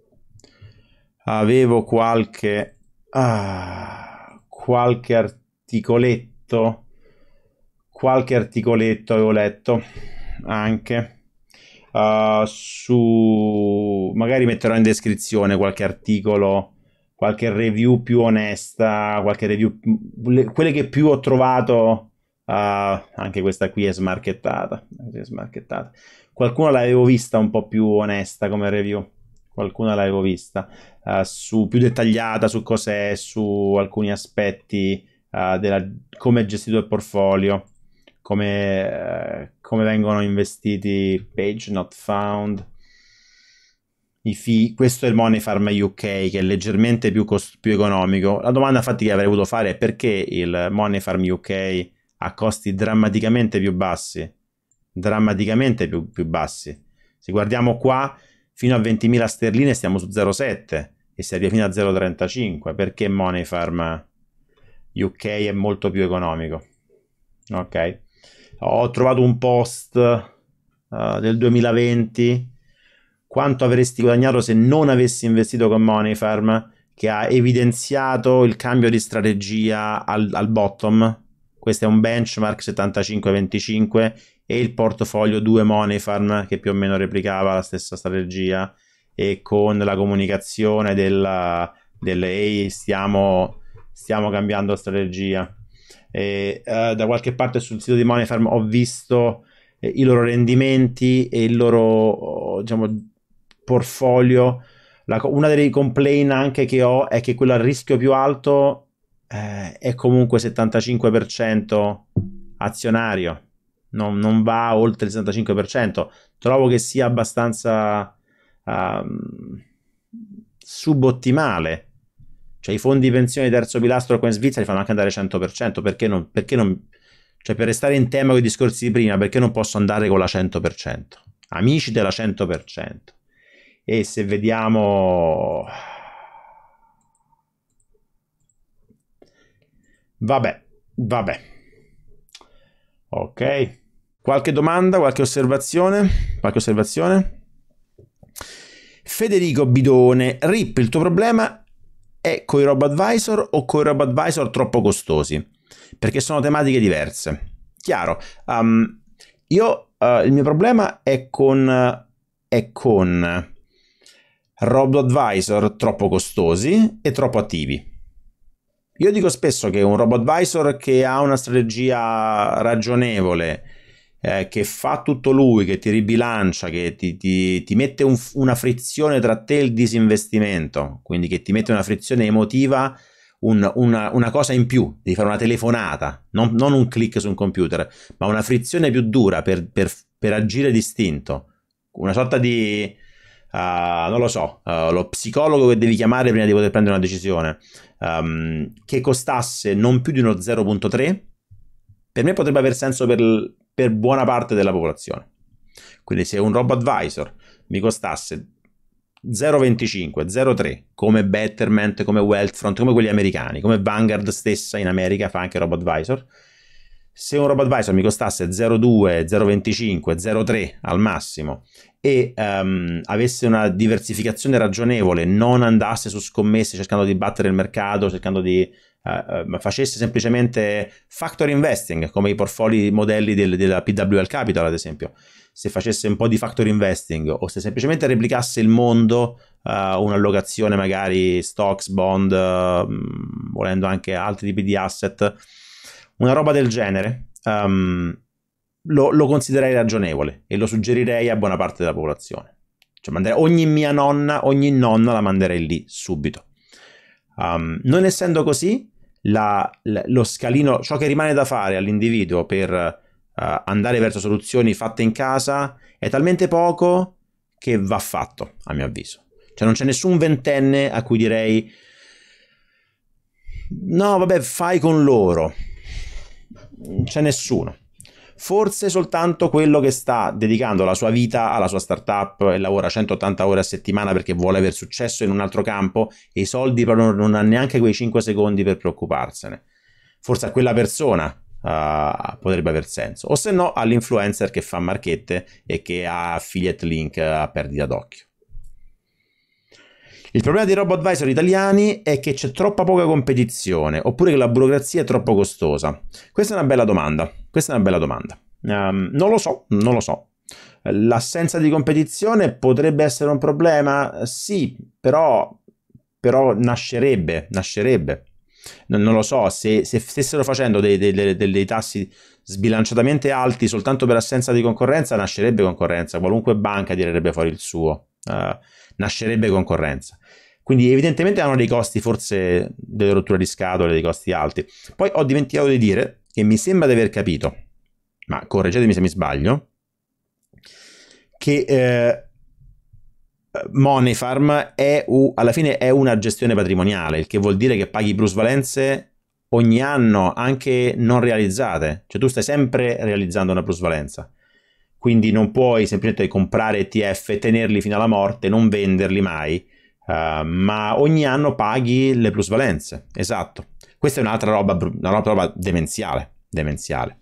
Avevo qualche... Ah, qualche articoletto. Qualche articoletto avevo letto anche uh, su magari metterò in descrizione qualche articolo qualche review più onesta qualche review le, quelle che più ho trovato uh, anche questa qui è smarchettata, è smarchettata qualcuno l'avevo vista un po' più onesta come review qualcuno l'avevo vista uh, su, più dettagliata su cos'è su alcuni aspetti uh, della, come è gestito il portfolio come, come vengono investiti page not found, i fee. Questo è il Money Farm UK che è leggermente più, cost- più economico. La domanda infatti che avrei voluto fare è perché il Money Farm UK ha costi drammaticamente più bassi, drammaticamente più, più bassi. Se guardiamo qua, fino a 20.000 sterline stiamo su 0,7 e si arriva fino a 0,35 perché Money Farm UK è molto più economico. Ok ho trovato un post uh, del 2020 quanto avresti guadagnato se non avessi investito con Moneyfarm che ha evidenziato il cambio di strategia al, al bottom questo è un benchmark 75-25 e il portafoglio 2 Moneyfarm che più o meno replicava la stessa strategia e con la comunicazione della, ehi stiamo, stiamo cambiando strategia e, eh, da qualche parte sul sito di Moneyfarm ho visto eh, i loro rendimenti e il loro diciamo, portfolio. La, una delle complaint anche che ho è che quello a rischio più alto eh, è comunque 75% azionario, non, non, va oltre il 75%. Trovo che sia abbastanza um, subottimale cioè i fondi pensione terzo pilastro qua in Svizzera li fanno anche andare 100%, perché non, perché non... Cioè per restare in tema con i discorsi di prima, perché non posso andare con la 100%? Amici della 100%. E se vediamo... Vabbè, vabbè. Ok. Qualche domanda, qualche osservazione? Qualche osservazione? Federico Bidone, Rip, il tuo problema è con i robo-advisor o con i robo-advisor troppo costosi, perché sono tematiche diverse. Chiaro, um, io, uh, il mio problema è con, è con RoboAdvisor troppo costosi e troppo attivi. Io dico spesso che un robo-advisor che ha una strategia ragionevole, eh, che fa tutto lui, che ti ribilancia, che ti, ti, ti mette un, una frizione tra te e il disinvestimento, quindi che ti mette una frizione emotiva, un, una, una, cosa in più, devi fare una telefonata, non, non, un click su un computer, ma una frizione più dura per, per, per agire distinto, una sorta di... Uh, non lo so, uh, lo psicologo che devi chiamare prima di poter prendere una decisione, um, che costasse non più di uno 0.3, per me potrebbe aver senso per, per buona parte della popolazione. Quindi se un robot advisor mi costasse 0,25, 0,3 come Betterment, come Wealthfront, come quelli americani, come Vanguard stessa in America fa anche robot advisor, se un robot advisor mi costasse 0,2, 0,25, 0,3 al massimo e um, avesse una diversificazione ragionevole, non andasse su scommesse cercando di battere il mercato, cercando di uh, facesse semplicemente factor investing, come i portfolio modelli del, della PWL Capital, ad esempio, se facesse un po' di factor investing o se semplicemente replicasse il mondo, uh, un'allocazione magari stocks, bond, uh, volendo anche altri tipi di asset, una roba del genere, um, lo, lo, considererei ragionevole e lo suggerirei a buona parte della popolazione. Cioè, mandare, ogni mia nonna, ogni nonna la manderei lì subito. Um, non essendo così, la, lo scalino, ciò che rimane da fare all'individuo per uh, andare verso soluzioni fatte in casa è talmente poco che va fatto, a mio avviso. Cioè non c'è nessun ventenne a cui direi no, vabbè, fai con loro. Non c'è nessuno forse soltanto quello che sta dedicando la sua vita alla sua startup e lavora 180 ore a settimana perché vuole aver successo in un altro campo e i soldi però non ha neanche quei 5 secondi per preoccuparsene. Forse a quella persona Uh, potrebbe aver senso. O se no all'influencer che fa marchette e che ha affiliate link a ah, perdita d'occhio. Il problema dei robot advisor italiani è che c'è troppa poca competizione oppure che la burocrazia è troppo costosa. Questa è una bella domanda. Questa è una bella domanda. Um, non lo so, non lo so. L'assenza di competizione potrebbe essere un problema? Sì, però, però nascerebbe, nascerebbe. Non, non, lo so, se, se stessero facendo dei, dei, dei, dei, tassi sbilanciatamente alti soltanto per assenza di concorrenza, nascerebbe concorrenza, qualunque banca tirerebbe fuori il suo. Uh, nascerebbe concorrenza. Quindi evidentemente hanno dei costi, forse delle rotture di scatole, dei costi alti. Poi ho dimenticato di dire che mi sembra di aver capito, ma correggetemi se mi sbaglio, che eh, Moneyfarm è, alla fine è una gestione patrimoniale, il che vuol dire che paghi plusvalenze ogni anno, anche non realizzate. Cioè tu stai sempre realizzando una plusvalenza quindi non puoi semplicemente comprare ETF, tenerli fino alla morte, non venderli mai, uh, ma ogni anno paghi le plusvalenze, esatto. Questa è un'altra roba, un'altra roba demenziale, demenziale.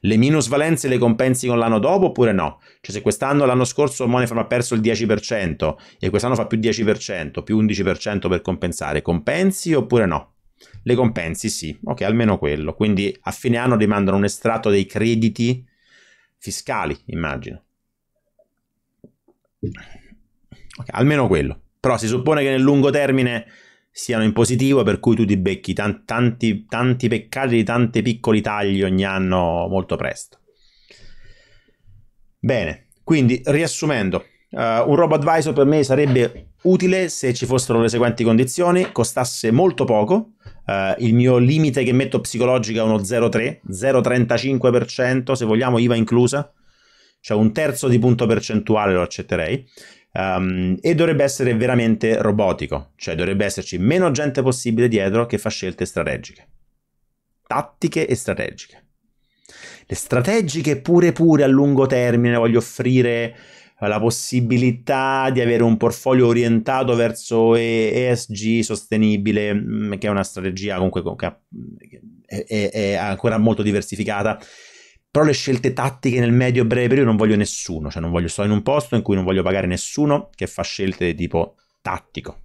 Le minusvalenze le compensi con l'anno dopo oppure no? Cioè se quest'anno, l'anno scorso Monefarm ha perso il 10% e quest'anno fa più 10%, più 11% per compensare, compensi oppure no? Le compensi sì, ok, almeno quello. Quindi a fine anno rimandano un estratto dei crediti fiscali, immagino. Okay, almeno quello. Però si suppone che nel lungo termine siano in positivo, per cui tu ti becchi tanti, tanti, tanti peccati di tanti piccoli tagli ogni anno molto presto. Bene, quindi riassumendo, Uh, un robo advisor per me sarebbe utile se ci fossero le seguenti condizioni, costasse molto poco, uh, il mio limite che metto psicologico è uno 0,3, 0,35% se vogliamo IVA inclusa, cioè un terzo di punto percentuale lo accetterei. Um, e dovrebbe essere veramente robotico, cioè dovrebbe esserci meno gente possibile dietro che fa scelte strategiche, tattiche e strategiche. Le strategiche pure pure a lungo termine voglio offrire cioè, la possibilità di avere un portfolio orientato verso ESG sostenibile, mm, che è una strategia comunque che è, è ancora molto diversificata però le scelte tattiche nel medio e breve periodo non voglio nessuno, cioè non voglio sto in un posto in cui non voglio pagare nessuno che fa scelte di tipo tattico.